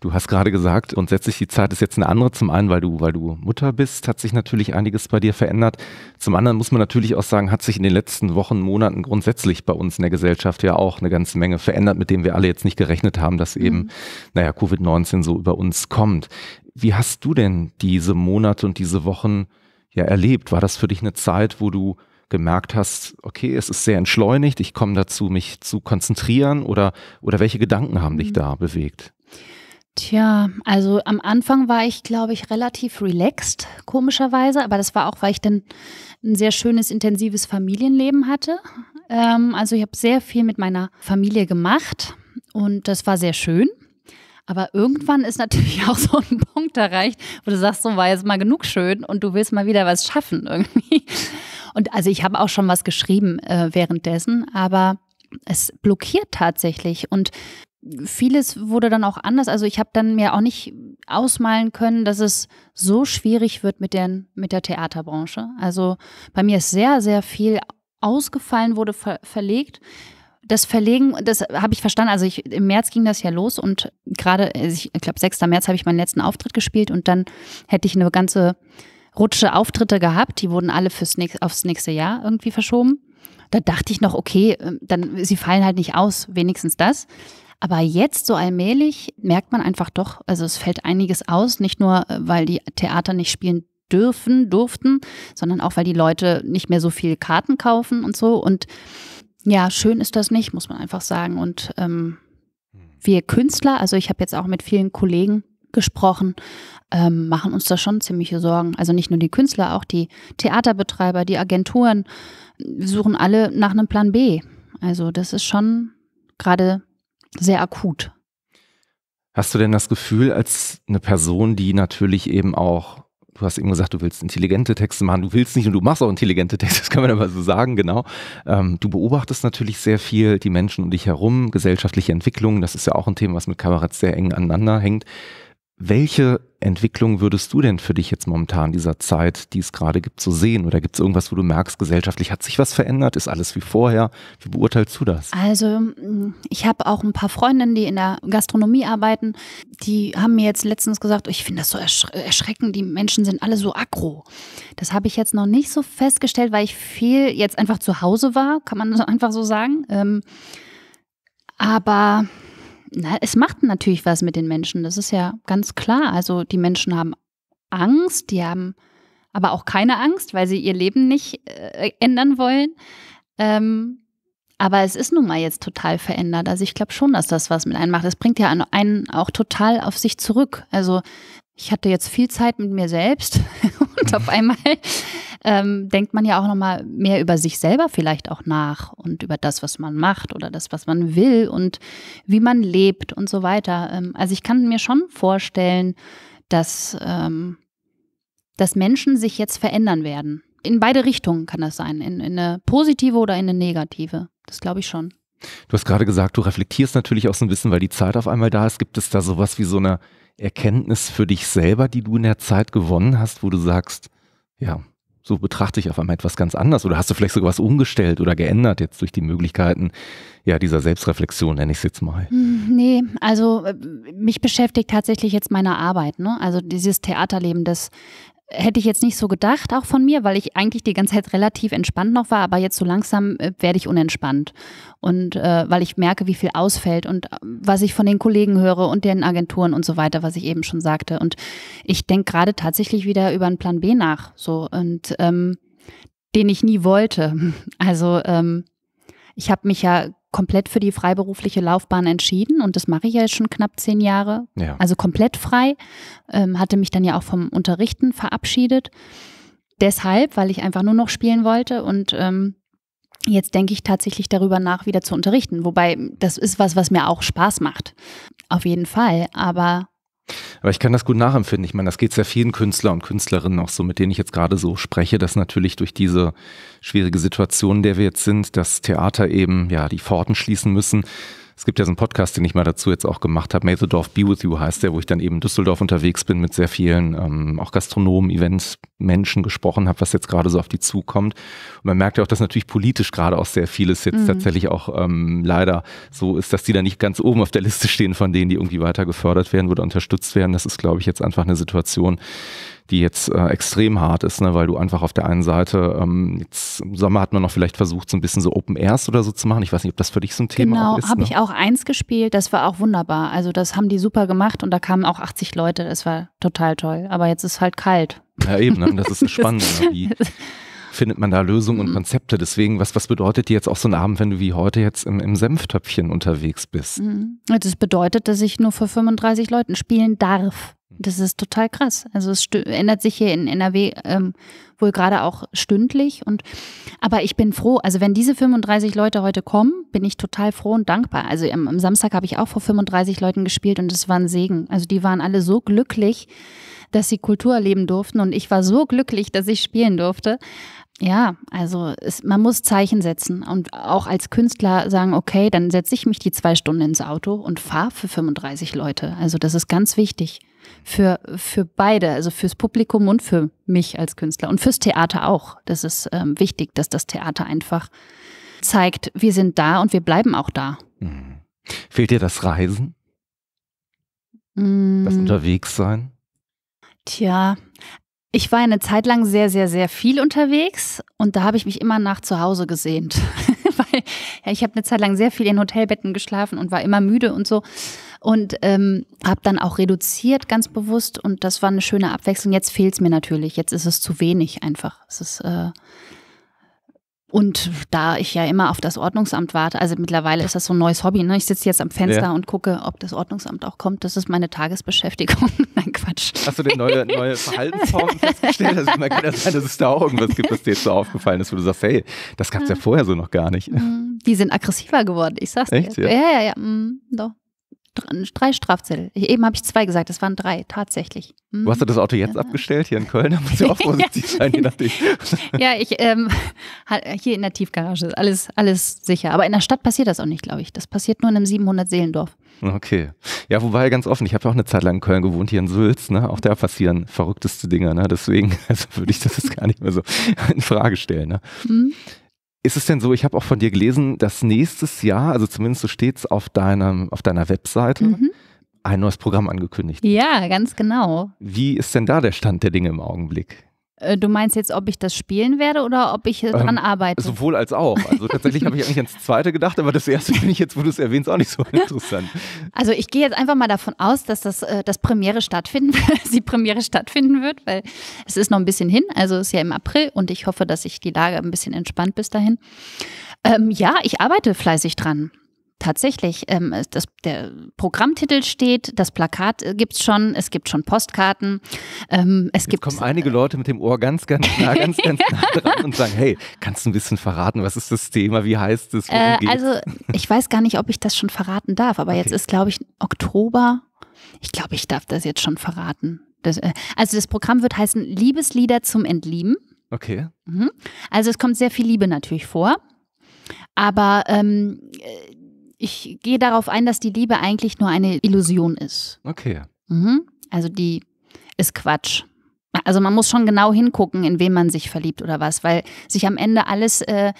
Speaker 1: Du hast gerade gesagt, grundsätzlich die Zeit ist jetzt eine andere. Zum einen, weil du, weil du Mutter bist, hat sich natürlich einiges bei dir verändert. Zum anderen muss man natürlich auch sagen, hat sich in den letzten Wochen, Monaten grundsätzlich bei uns in der Gesellschaft ja auch eine ganze Menge verändert, mit dem wir alle jetzt nicht gerechnet haben, dass eben, mhm. naja, Covid-19 so über uns kommt. Wie hast du denn diese Monate und diese Wochen ja erlebt? War das für dich eine Zeit, wo du gemerkt hast, okay, es ist sehr entschleunigt, ich komme dazu, mich zu konzentrieren oder, oder welche Gedanken haben mhm. dich da bewegt?
Speaker 2: Tja, also am Anfang war ich, glaube ich, relativ relaxed, komischerweise, aber das war auch, weil ich dann ein sehr schönes, intensives Familienleben hatte. Ähm, also ich habe sehr viel mit meiner Familie gemacht und das war sehr schön. Aber irgendwann ist natürlich auch so ein Punkt erreicht, wo du sagst, so war jetzt mal genug schön und du willst mal wieder was schaffen irgendwie. Und also ich habe auch schon was geschrieben äh, währenddessen, aber es blockiert tatsächlich und vieles wurde dann auch anders. Also ich habe dann mir auch nicht ausmalen können, dass es so schwierig wird mit der, mit der Theaterbranche. Also bei mir ist sehr, sehr viel ausgefallen, wurde ver verlegt das Verlegen, das habe ich verstanden. Also ich, im März ging das ja los und gerade, also ich glaube, 6. März habe ich meinen letzten Auftritt gespielt und dann hätte ich eine ganze Rutsche Auftritte gehabt. Die wurden alle fürs nächst, aufs nächste Jahr irgendwie verschoben. Da dachte ich noch, okay, ähm, dann sie fallen halt nicht aus, wenigstens das. Aber jetzt so allmählich merkt man einfach doch, also es fällt einiges aus, nicht nur, äh, weil die Theater nicht spielen dürfen, durften, sondern auch, weil die Leute nicht mehr so viel Karten kaufen und so. Und ja, schön ist das nicht, muss man einfach sagen. Und ähm, hm. wir Künstler, also ich habe jetzt auch mit vielen Kollegen gesprochen, ähm, machen uns da schon ziemliche Sorgen. Also nicht nur die Künstler, auch die Theaterbetreiber, die Agenturen suchen alle nach einem Plan B. Also das ist schon gerade sehr akut.
Speaker 1: Hast du denn das Gefühl, als eine Person, die natürlich eben auch du hast eben gesagt, du willst intelligente Texte machen, du willst nicht und du machst auch intelligente Texte, das kann man aber so sagen, genau. Ähm, du beobachtest natürlich sehr viel die Menschen um dich herum, gesellschaftliche Entwicklungen, das ist ja auch ein Thema, was mit Kabarett sehr eng aneinander hängt. Welche Entwicklung würdest du denn für dich jetzt momentan in dieser Zeit, die es gerade gibt, so sehen? Oder gibt es irgendwas, wo du merkst, gesellschaftlich hat sich was verändert? Ist alles wie vorher? Wie beurteilst du das?
Speaker 2: Also, hm, ich habe auch ein paar Freundinnen, die in der Gastronomie arbeiten. Die haben mir jetzt letztens gesagt, oh, ich finde das so ersch erschreckend, die Menschen sind alle so aggro. Das habe ich jetzt noch nicht so festgestellt, weil ich viel jetzt einfach zu Hause war, kann man einfach so sagen. Ähm, aber na, es macht natürlich was mit den Menschen, das ist ja ganz klar. Also die Menschen haben Angst, die haben aber auch keine Angst, weil sie ihr Leben nicht äh, äh ändern wollen. Ähm, aber es ist nun mal jetzt total verändert. Also ich glaube schon, dass das was mit einem macht. Es bringt ja einen auch total auf sich zurück. Also ich hatte jetzt viel Zeit mit mir selbst und mhm. auf einmal ähm, denkt man ja auch nochmal mehr über sich selber vielleicht auch nach und über das, was man macht oder das, was man will und wie man lebt und so weiter. Ähm, also ich kann mir schon vorstellen, dass, ähm, dass Menschen sich jetzt verändern werden. In beide Richtungen kann das sein, in, in eine positive oder in eine negative. Das glaube ich schon.
Speaker 1: Du hast gerade gesagt, du reflektierst natürlich auch so ein bisschen, weil die Zeit auf einmal da ist. Gibt es da sowas wie so eine Erkenntnis für dich selber, die du in der Zeit gewonnen hast, wo du sagst, ja, so betrachte ich auf einmal etwas ganz anders oder hast du vielleicht sogar was umgestellt oder geändert jetzt durch die Möglichkeiten ja dieser Selbstreflexion, nenne ich es jetzt mal?
Speaker 2: Hm, nee, also äh, mich beschäftigt tatsächlich jetzt meine Arbeit, ne? Also dieses Theaterleben, das Hätte ich jetzt nicht so gedacht, auch von mir, weil ich eigentlich die ganze Zeit relativ entspannt noch war, aber jetzt so langsam äh, werde ich unentspannt. Und äh, weil ich merke, wie viel ausfällt und äh, was ich von den Kollegen höre und den Agenturen und so weiter, was ich eben schon sagte. Und ich denke gerade tatsächlich wieder über einen Plan B nach, so und ähm, den ich nie wollte. Also ähm, ich habe mich ja komplett für die freiberufliche Laufbahn entschieden und das mache ich ja jetzt schon knapp zehn Jahre. Ja. Also komplett frei, ähm, hatte mich dann ja auch vom Unterrichten verabschiedet. Deshalb, weil ich einfach nur noch spielen wollte und ähm, jetzt denke ich tatsächlich darüber nach, wieder zu unterrichten. Wobei das ist was, was mir auch Spaß macht. Auf jeden Fall. Aber
Speaker 1: aber ich kann das gut nachempfinden. Ich meine, das geht sehr vielen Künstler und Künstlerinnen auch so, mit denen ich jetzt gerade so spreche, dass natürlich durch diese schwierige Situation, in der wir jetzt sind, dass Theater eben ja die Pforten schließen müssen, es gibt ja so einen Podcast, den ich mal dazu jetzt auch gemacht habe. May the Dorf Be With You heißt der, wo ich dann eben in Düsseldorf unterwegs bin, mit sehr vielen ähm, auch Gastronomen, Events, Menschen gesprochen habe, was jetzt gerade so auf die zukommt. Und man merkt ja auch, dass natürlich politisch gerade auch sehr vieles jetzt mhm. tatsächlich auch ähm, leider so ist, dass die da nicht ganz oben auf der Liste stehen von denen, die irgendwie weiter gefördert werden oder unterstützt werden. Das ist, glaube ich, jetzt einfach eine Situation, die jetzt äh, extrem hart ist, ne? weil du einfach auf der einen Seite, ähm, jetzt im Sommer hat man noch vielleicht versucht, so ein bisschen so Open Airs oder so zu machen. Ich weiß nicht, ob das für dich so ein Thema genau, ist. Genau, habe ne? ich
Speaker 2: auch eins gespielt, das war auch wunderbar. Also das haben die super gemacht und da kamen auch 80 Leute, das war total toll. Aber jetzt ist halt kalt.
Speaker 1: Ja, eben, ne? das ist das Spannende. Ne? findet man da Lösungen und mhm. Konzepte. Deswegen, was, was bedeutet dir jetzt auch so ein Abend, wenn du wie heute jetzt im, im Senftöpfchen unterwegs bist? Das mhm.
Speaker 2: also bedeutet, dass ich nur vor 35 Leuten spielen darf. Mhm. Das ist total krass. Also es ändert sich hier in NRW ähm, wohl gerade auch stündlich. Und aber ich bin froh. Also wenn diese 35 Leute heute kommen, bin ich total froh und dankbar. Also am, am Samstag habe ich auch vor 35 Leuten gespielt und es war ein Segen. Also die waren alle so glücklich, dass sie Kultur erleben durften und ich war so glücklich, dass ich spielen durfte. Ja, also es, man muss Zeichen setzen und auch als Künstler sagen, okay, dann setze ich mich die zwei Stunden ins Auto und fahre für 35 Leute. Also das ist ganz wichtig für, für beide, also fürs Publikum und für mich als Künstler und fürs Theater auch. Das ist ähm, wichtig, dass das Theater einfach zeigt, wir sind da und wir bleiben auch da.
Speaker 1: Hm. Fehlt dir das Reisen?
Speaker 2: Hm. Das mm.
Speaker 1: Unterwegssein?
Speaker 2: Tja, ich war eine Zeit lang sehr, sehr, sehr viel unterwegs und da habe ich mich immer nach zu Hause gesehnt. Weil ja, ich habe eine Zeit lang sehr viel in Hotelbetten geschlafen und war immer müde und so. Und ähm, habe dann auch reduziert, ganz bewusst. Und das war eine schöne Abwechslung. Jetzt fehlt es mir natürlich. Jetzt ist es zu wenig einfach. Es ist, äh, und da ich ja immer auf das Ordnungsamt warte, also mittlerweile ist das so ein neues Hobby, ne? Ich sitze jetzt am Fenster ja. und gucke, ob das Ordnungsamt auch kommt. Das ist meine Tagesbeschäftigung. Nein,
Speaker 1: Quatsch. Hast du denn neue, neue Verhaltensformen festgestellt? Also man kann ja sein, dass es da auch irgendwas gibt, was dir jetzt so aufgefallen ist, wo du sagst, hey, das gab es ja vorher so noch gar nicht. Mhm.
Speaker 2: Die sind aggressiver geworden, ich sag's dir. Echt, Ja, ja, ja. ja. Mhm, doch drei Strafzettel. eben habe ich zwei gesagt, das waren drei, tatsächlich. Mhm. Du hast du
Speaker 1: das Auto jetzt ja. abgestellt hier in Köln? Da muss ja auch vorsichtig sein, je nachdem. ja,
Speaker 2: ich, ähm, hier in der Tiefgarage ist alles, alles sicher. Aber in der Stadt passiert das auch nicht, glaube ich. Das passiert nur in einem 700-Seelendorf.
Speaker 1: Okay. Ja, wobei ganz offen, ich habe ja auch eine Zeit lang in Köln gewohnt, hier in Sülz. Ne? Auch da passieren verrückteste Dinge. Ne? Deswegen also würde ich das jetzt gar nicht mehr so in Frage stellen. Ne? Mhm. Ist es denn so, ich habe auch von dir gelesen, dass nächstes Jahr, also zumindest so steht es auf, deinem, auf deiner Webseite, mhm. ein neues Programm angekündigt.
Speaker 2: Ja, ganz genau.
Speaker 1: Wie ist denn da der Stand der Dinge im Augenblick?
Speaker 2: Äh, du meinst jetzt, ob ich das spielen werde oder ob ich ähm, dran arbeite?
Speaker 1: Sowohl als auch. Also tatsächlich habe ich eigentlich ans zweite gedacht, aber das erste finde ich jetzt, wo du es erwähnst, auch nicht so interessant.
Speaker 2: Also ich gehe jetzt einfach mal davon aus, dass das, äh, das Premiere stattfinden, die Premiere stattfinden wird, weil es ist noch ein bisschen hin. Also es ist ja im April und ich hoffe, dass sich die Lage ein bisschen entspannt bis dahin. Ähm, ja, ich arbeite fleißig dran. Tatsächlich, ähm, das, der Programmtitel steht, das Plakat äh, gibt es schon, es gibt schon Postkarten. Ähm, es Jetzt gibt, kommen
Speaker 1: einige Leute mit dem Ohr ganz, ganz nah, ganz, ganz nah dran und sagen, hey, kannst du ein bisschen verraten, was ist das Thema, wie heißt es? Äh, also
Speaker 2: ich weiß gar nicht, ob ich das schon verraten darf, aber okay. jetzt ist, glaube ich, Oktober. Ich glaube, ich darf das jetzt schon verraten. Das, äh, also das Programm wird heißen Liebeslieder zum Entlieben. Okay. Mhm. Also es kommt sehr viel Liebe natürlich vor. Aber ähm, äh, ich gehe darauf ein, dass die Liebe eigentlich nur eine Illusion ist. Okay. Mhm. Also die ist Quatsch. Also man muss schon genau hingucken, in wen man sich verliebt oder was, weil sich am Ende alles äh,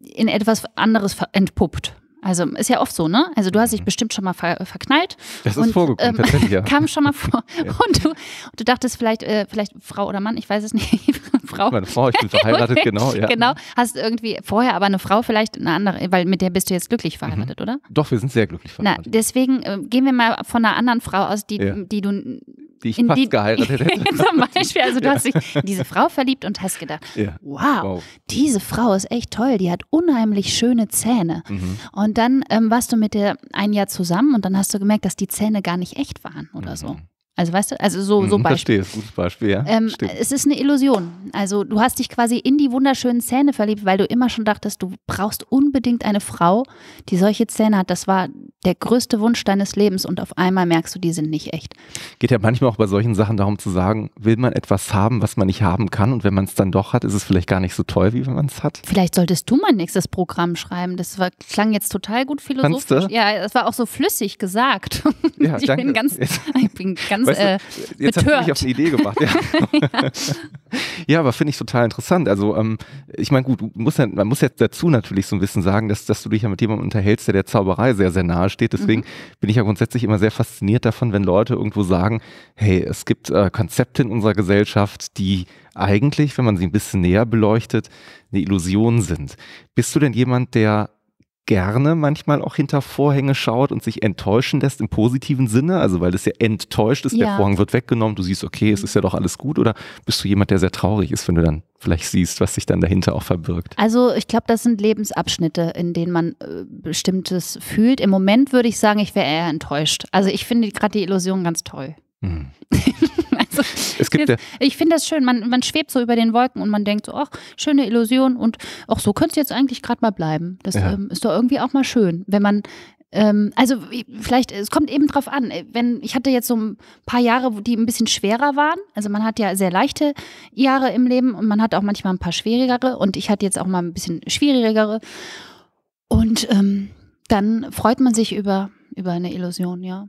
Speaker 2: in etwas anderes entpuppt. Also ist ja oft so, ne? Also du hast dich mhm. bestimmt schon mal ver verknallt. Das und, ist vorgekommen, ähm, ja. Kam schon mal vor. Ja. Und, du, und, du, dachtest vielleicht, äh, vielleicht Frau oder Mann, ich weiß es nicht. Frau.
Speaker 1: Meine Frau, ich bin verheiratet, genau. Ja. Genau.
Speaker 2: Hast irgendwie vorher aber eine Frau vielleicht eine andere, weil mit der bist du jetzt glücklich mhm. verheiratet, mhm. oder?
Speaker 1: Doch, wir sind sehr glücklich
Speaker 2: verheiratet. Na, deswegen äh, gehen wir mal von einer anderen Frau aus, die, ja. die du
Speaker 1: die ich in fast die, geheiratet hätte. zum Beispiel, also du ja. hast dich in
Speaker 2: diese Frau verliebt und hast gedacht, ja. wow, wow, diese Frau ist echt toll, die hat unheimlich schöne Zähne. Mhm. Und dann ähm, warst du mit der ein Jahr zusammen und dann hast du gemerkt, dass die Zähne gar nicht echt waren oder mhm. so. Also weißt du, also so, so mhm, Beispiel. Verstehe,
Speaker 1: gutes Beispiel, ja. Ähm, es
Speaker 2: ist eine Illusion. Also du hast dich quasi in die wunderschönen Zähne verliebt, weil du immer schon dachtest, du brauchst unbedingt eine Frau, die solche Zähne hat. Das war der größte Wunsch deines Lebens und auf einmal merkst du, die sind nicht
Speaker 1: echt. Geht ja manchmal auch bei solchen Sachen darum zu sagen, will man etwas haben, was man nicht haben kann und wenn man es dann doch hat, ist es vielleicht gar nicht so toll, wie wenn man es hat.
Speaker 2: Vielleicht solltest du mein nächstes Programm schreiben. Das war, klang jetzt total gut philosophisch. Ja, es war auch so flüssig gesagt. Ja, ich, danke. Bin ganz, ich bin ganz ganz weißt du, äh, Jetzt betört. hast mich auf eine Idee gebracht.
Speaker 1: Ja, ja aber finde ich total interessant. Also ähm, ich meine, gut, musst, man muss jetzt dazu natürlich so ein bisschen sagen, dass, dass du dich ja mit jemandem unterhältst, der der Zauberei sehr, sehr nahe steht. Deswegen mhm. bin ich ja grundsätzlich immer sehr fasziniert davon, wenn Leute irgendwo sagen, hey, es gibt äh, Konzepte in unserer Gesellschaft, die eigentlich, wenn man sie ein bisschen näher beleuchtet, eine Illusion sind. Bist du denn jemand, der gerne manchmal auch hinter Vorhänge schaut und sich enttäuschen lässt im positiven Sinne? Also weil es ja enttäuscht ist, ja. der Vorhang wird weggenommen, du siehst, okay, es mhm. ist ja doch alles gut. Oder bist du jemand, der sehr traurig ist, wenn du dann vielleicht siehst, was sich dann dahinter auch verbirgt?
Speaker 2: Also ich glaube, das sind Lebensabschnitte, in denen man äh, bestimmtes fühlt. Im Moment würde ich sagen, ich wäre eher enttäuscht. Also ich finde gerade die Illusion ganz toll. Hm. so, also, es gibt jetzt, Ich finde das schön, man, man schwebt so über den Wolken und man denkt so, ach, schöne Illusion und auch so könnte es jetzt eigentlich gerade mal bleiben. Das ja. ähm, ist doch irgendwie auch mal schön, wenn man ähm, also vielleicht, es kommt eben drauf an. Äh, wenn ich hatte jetzt so ein paar Jahre, die ein bisschen schwerer waren. Also man hat ja sehr leichte Jahre im Leben und man hat auch manchmal ein paar schwierigere. Und ich hatte jetzt auch mal ein bisschen schwierigere. Und ähm, dann freut man sich über über eine Illusion, ja.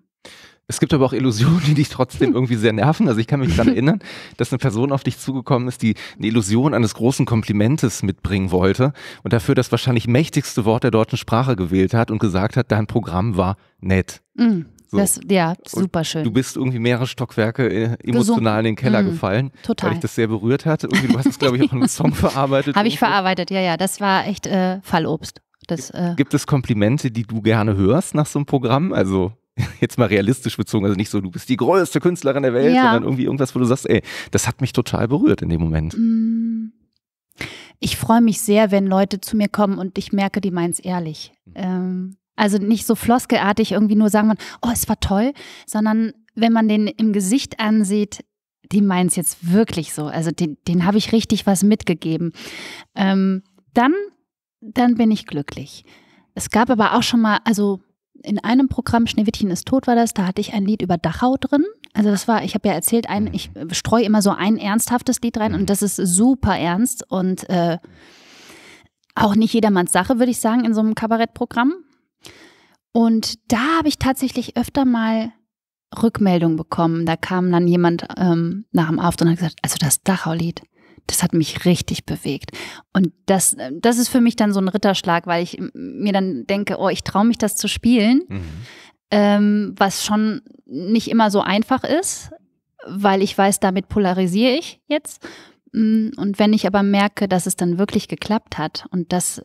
Speaker 1: Es gibt aber auch Illusionen, die dich trotzdem irgendwie sehr nerven. Also ich kann mich daran erinnern, dass eine Person auf dich zugekommen ist, die eine Illusion eines großen Komplimentes mitbringen wollte und dafür das wahrscheinlich mächtigste Wort der deutschen Sprache gewählt hat und gesagt hat, dein Programm war nett. Mhm. So. Das,
Speaker 2: ja, super schön. Du
Speaker 1: bist irgendwie mehrere Stockwerke äh, emotional in den Keller mhm, gefallen, total. weil dich das sehr berührt hat. Irgendwie, du hast es, glaube ich, auch in einem Song verarbeitet. Habe ich
Speaker 2: verarbeitet, ja, ja. Das war echt äh, Fallobst. Das, äh,
Speaker 1: Gibt es Komplimente, die du gerne hörst nach so einem Programm? Also jetzt mal realistisch bezogen, also nicht so, du bist die größte Künstlerin der Welt, ja. sondern irgendwie irgendwas, wo du sagst, ey, das hat mich total berührt in dem Moment. Mm.
Speaker 2: Ich freue mich sehr, wenn Leute zu mir kommen und ich merke, die meinen es ehrlich. Ähm, also nicht so floskelartig irgendwie nur sagen, oh, es war toll, sondern wenn man den im Gesicht ansieht, die meinen es jetzt wirklich so. Also den, den habe ich richtig was mitgegeben. Ähm, dann, dann bin ich glücklich. Es gab aber auch schon mal, also in einem Programm, Schneewittchen ist tot war das, da hatte ich ein Lied über Dachau drin. Also das war, ich habe ja erzählt, ein, mhm. ich streue immer so ein ernsthaftes Lied rein und das ist super ernst und äh, auch nicht jedermanns Sache, würde ich sagen, in so einem Kabarettprogramm. Und da habe ich tatsächlich öfter mal Rückmeldung bekommen. Da kam dann jemand ähm, nach dem Auftritt und hat gesagt, also das Dachau-Lied, das hat mich richtig bewegt. Und das, das ist für mich dann so ein Ritterschlag, weil ich mir dann denke, oh, ich traue mich das zu spielen, mhm. ähm, was schon nicht immer so einfach ist, weil ich weiß, damit polarisiere ich jetzt. Mm, und wenn ich aber merke, dass es dann wirklich geklappt hat und dass,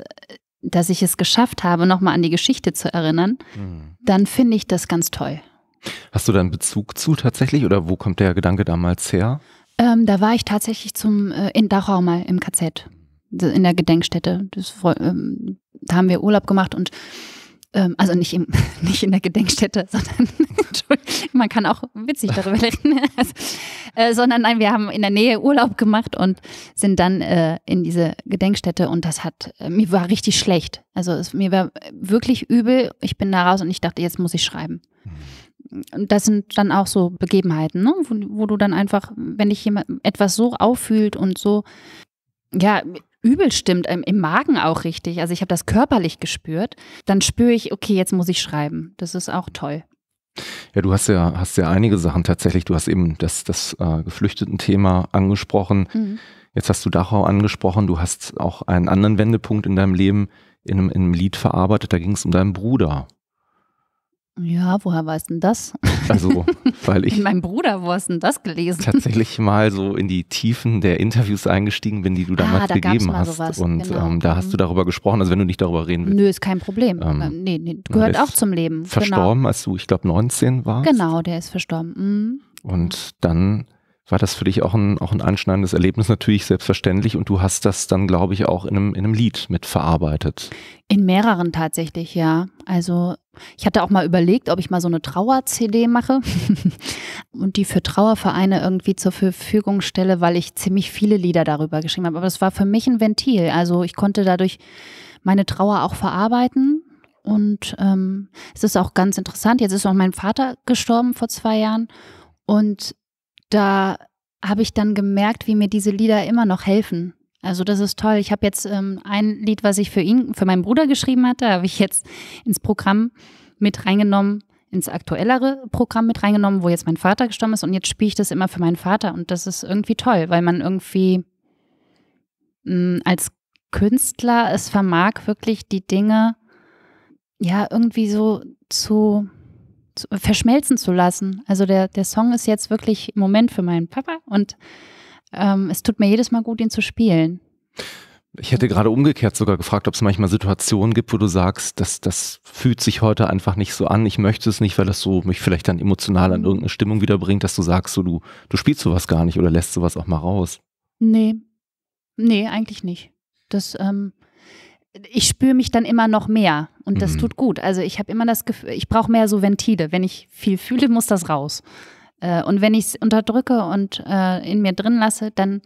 Speaker 2: dass ich es geschafft habe, nochmal an die Geschichte zu erinnern, mhm. dann finde ich das ganz toll.
Speaker 1: Hast du da einen Bezug zu tatsächlich oder wo kommt der Gedanke damals her?
Speaker 2: Ähm, da war ich tatsächlich zum, äh, in Dachau mal im KZ, in der Gedenkstätte. Das, ähm, da haben wir Urlaub gemacht und ähm, also nicht, im, nicht in der Gedenkstätte, sondern man kann auch witzig darüber reden, also, äh, sondern nein, wir haben in der Nähe Urlaub gemacht und sind dann äh, in diese Gedenkstätte und das hat, äh, mir war richtig schlecht. Also es, mir war wirklich übel, ich bin da raus und ich dachte, jetzt muss ich schreiben. Hm das sind dann auch so Begebenheiten, ne? wo, wo du dann einfach, wenn dich jemand etwas so auffühlt und so, ja, übel stimmt, ähm, im, Magen auch richtig, also ich habe das körperlich gespürt, dann spüre ich, okay, jetzt muss ich schreiben. Das ist auch toll.
Speaker 1: Ja, du hast ja, hast ja einige Sachen tatsächlich. Du hast eben das, das äh, Geflüchteten-Thema angesprochen. Mhm. Jetzt hast du Dachau angesprochen. Du hast auch einen anderen Wendepunkt in deinem Leben in einem, in einem Lied verarbeitet. Da ging es um deinen Bruder.
Speaker 2: Ja, woher weißt denn das?
Speaker 1: Also, weil ich. mein
Speaker 2: Bruder, wo hast du denn das gelesen? Tatsächlich
Speaker 1: mal so in die Tiefen der Interviews eingestiegen bin, die du ah, damals ah, da gegeben hast. Sowas. Und genau. ähm, da hast du mhm. darüber gesprochen, also wenn du nicht darüber reden willst.
Speaker 2: Nö, ist kein Problem. Ähm, äh, nee, nee, gehört auch zum Leben. Genau. Verstorben,
Speaker 1: genau. als du, ich glaube, 19 warst.
Speaker 2: Genau, der ist verstorben. Mhm.
Speaker 1: Und dann war das für dich auch ein, auch ein anschneidendes Erlebnis natürlich, selbstverständlich. Und du hast das dann, glaube ich, auch in einem, in einem Lied mitverarbeitet.
Speaker 2: In mehreren tatsächlich, ja. Also ich hatte auch mal überlegt, ob ich mal so eine Trauer-CD mache und die für Trauervereine irgendwie zur Verfügung stelle, weil ich ziemlich viele Lieder darüber geschrieben habe. Aber das war für mich ein Ventil. Also ich konnte dadurch meine Trauer auch verarbeiten. Und ähm, es ist auch ganz interessant. Jetzt ist auch mein Vater gestorben vor zwei Jahren. Und da habe ich dann gemerkt, wie mir diese Lieder immer noch helfen. Also das ist toll. Ich habe jetzt ähm, ein Lied, was ich für ihn, für meinen Bruder geschrieben hatte, habe ich jetzt ins Programm mit reingenommen, ins aktuellere Programm mit reingenommen, wo jetzt mein Vater gestorben ist und jetzt spiele ich das immer für meinen Vater und das ist irgendwie toll, weil man irgendwie mh, hm, als Künstler es vermag, wirklich die Dinge ja irgendwie so zu zu, verschmelzen zu lassen. Also der, der Song ist jetzt wirklich im Moment für meinen Papa und ähm, es tut mir jedes Mal gut, ihn zu spielen.
Speaker 1: Ich hätte gerade umgekehrt sogar gefragt, ob es manchmal Situationen gibt, wo du sagst, das, das fühlt sich heute einfach nicht so an. Ich möchte es nicht, weil das so mich vielleicht dann emotional an mhm. irgendeine Stimmung wiederbringt, dass du sagst, so du, du spielst sowas gar nicht oder lässt sowas auch mal raus.
Speaker 2: Nee. Nee, eigentlich nicht. Das, ähm, ich spüre mich dann immer noch mehr und das mhm. tut gut. Also ich habe immer das Gefühl, ich brauche mehr so Ventile. Wenn ich viel fühle, muss das raus. Äh, und wenn ich es unterdrücke und äh, in mir drin lasse, dann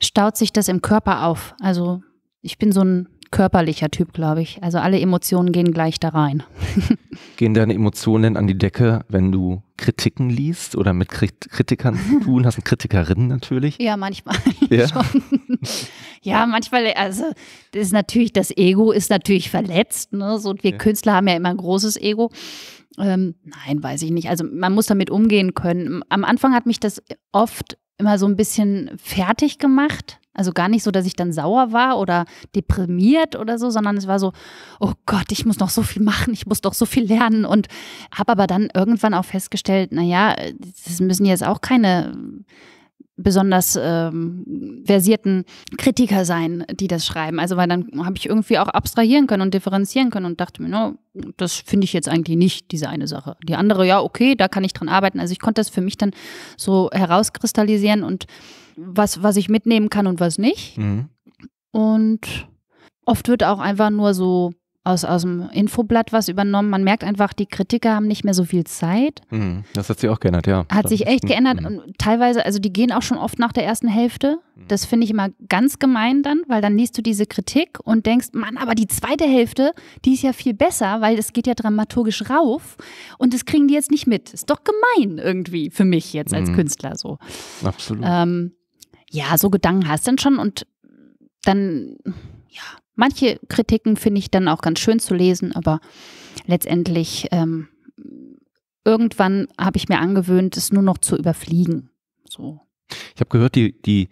Speaker 2: staut sich das im Körper auf. Also ich bin so ein körperlicher Typ, glaube ich. Also alle Emotionen gehen gleich da rein.
Speaker 1: gehen deine Emotionen denn an die Decke, wenn du Kritiken liest oder mit Kritikern zu tun hast? Kritikerinnen natürlich?
Speaker 2: Ja, manchmal.
Speaker 1: Ja, ja manchmal.
Speaker 2: Also das ist natürlich, das Ego ist natürlich verletzt. Ne? So, wir ja. Künstler haben ja immer ein großes Ego. Ähm, nein, weiß ich nicht. Also man muss damit umgehen können. Am Anfang hat mich das oft immer so ein bisschen fertig gemacht also gar nicht so, dass ich dann sauer war oder deprimiert oder so, sondern es war so, oh Gott, ich muss noch so viel machen, ich muss doch so viel lernen und habe aber dann irgendwann auch festgestellt, naja, das müssen jetzt auch keine besonders ähm, versierten Kritiker sein, die das schreiben. Also weil dann habe ich irgendwie auch abstrahieren können und differenzieren können und dachte mir, no, das finde ich jetzt eigentlich nicht, diese eine Sache. Die andere, ja, okay, da kann ich dran arbeiten. Also ich konnte das für mich dann so herauskristallisieren und was, was ich mitnehmen kann und was nicht. Mhm. Und oft wird auch einfach nur so aus, aus dem Infoblatt was übernommen. Man merkt einfach, die Kritiker haben nicht mehr so viel Zeit.
Speaker 1: Mhm. Das hat sich auch geändert, ja. Hat sich echt geändert. Und
Speaker 2: teilweise, also die gehen auch schon oft nach der ersten Hälfte. Mhm. Das finde ich immer ganz gemein dann, weil dann liest du diese Kritik und denkst, Mann, aber die zweite Hälfte, die ist ja viel besser, weil es geht ja dramaturgisch rauf und das kriegen die jetzt nicht mit. Ist doch gemein irgendwie für mich jetzt als mhm. Künstler so. Absolut. Ähm, ja, so Gedanken hast du dann schon und dann, ja, manche Kritiken finde ich dann auch ganz schön zu lesen, aber letztendlich ähm, irgendwann habe ich mir angewöhnt, es nur noch zu überfliegen. So.
Speaker 1: Ich habe gehört, die, die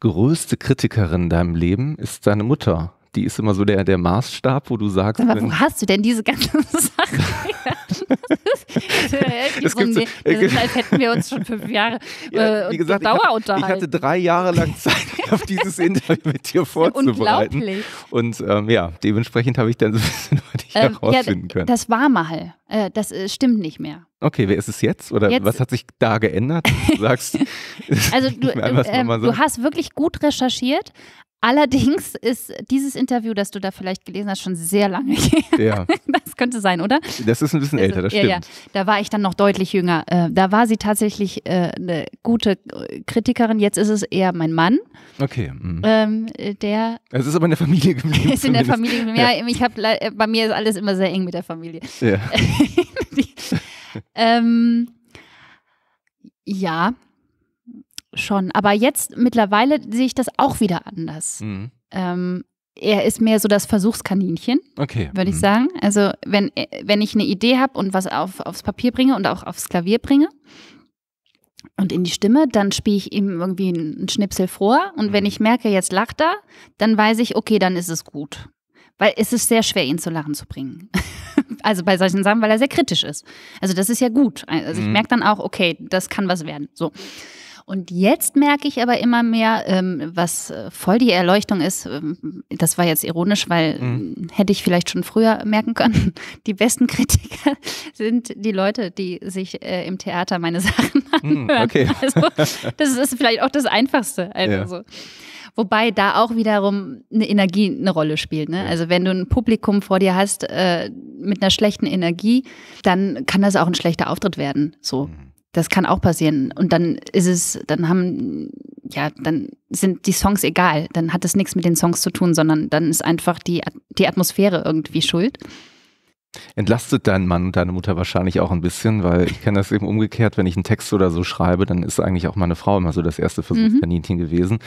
Speaker 1: größte Kritikerin in deinem Leben ist deine Mutter. Die ist immer so der, der Maßstab, wo du sagst. Aber wo
Speaker 2: hast du denn diese ganzen Sachen? es gibt so, das deshalb äh, hätten wir uns schon fünf Jahre ja, äh, wie gesagt, Dauer ich, unterhalten. Ich hatte
Speaker 1: drei Jahre lang Zeit, auf dieses Interview mit dir vorzubereiten. Unglaublich. Und ähm, ja, dementsprechend habe ich dann so ein bisschen über dich ähm, herausfinden ja, können. Das
Speaker 2: war mal. Äh, das äh, stimmt nicht mehr.
Speaker 1: Okay, wer ist es jetzt? Oder jetzt. was hat sich da geändert? Du sagst,
Speaker 2: also du, äh, du hast wirklich gut recherchiert, Allerdings ist dieses Interview, das du da vielleicht gelesen hast, schon sehr lange her. Ja. Das könnte sein, oder?
Speaker 1: Das ist ein bisschen also, älter, das ja, stimmt.
Speaker 2: Ja. Da war ich dann noch deutlich jünger. Äh, da war sie tatsächlich äh, eine gute Kritikerin. Jetzt ist es eher mein Mann. Okay. Mhm. Ähm, äh, der. Es ist aber in der Familie geblieben. Ist in zumindest. der Familie geblieben. Ja, ich hab, bei mir ist alles immer sehr eng mit der Familie. Ja. Die, ähm, ja, schon. Aber jetzt mittlerweile sehe ich das auch wieder anders. Mhm. Ähm, er ist mehr so das Versuchskaninchen, okay. würde ich mhm. sagen. Also wenn, wenn ich eine Idee habe und was auf, aufs Papier bringe und auch aufs Klavier bringe und in die Stimme, dann spiele ich ihm irgendwie einen Schnipsel vor. Und mhm. wenn ich merke, jetzt lacht er, dann weiß ich, okay, dann ist es gut. Weil es ist sehr schwer, ihn zu lachen zu bringen. also bei solchen Sachen, weil er sehr kritisch ist. Also das ist ja gut. Also ich mhm. merke dann auch, okay, das kann was werden. So. Und jetzt merke ich aber immer mehr, ähm, was äh, voll die Erleuchtung ist, ähm, das war jetzt ironisch, weil mhm. Hm, hätte ich vielleicht schon früher merken können, die besten Kritiker sind die Leute, die sich äh, im Theater meine Sachen hm, anhören. okay. Also, das ist vielleicht auch das Einfachste. Also. Ja. Wobei da auch wiederum eine Energie eine Rolle spielt. Ne? Also wenn du ein Publikum vor dir hast äh, mit einer schlechten Energie, dann kann das auch ein schlechter Auftritt werden. So. Mhm. Das kann auch passieren. Und dann ist es, dann haben, ja, dann sind die Songs egal. Dann hat es nichts mit den Songs zu tun, sondern dann ist einfach die, die Atmosphäre irgendwie schuld.
Speaker 1: Entlastet dein Mann und deine Mutter wahrscheinlich auch ein bisschen, weil ich kenne das eben umgekehrt, wenn ich einen Text oder so schreibe, dann ist eigentlich auch meine Frau immer so das erste Versuchskaninchen mhm. gewesen.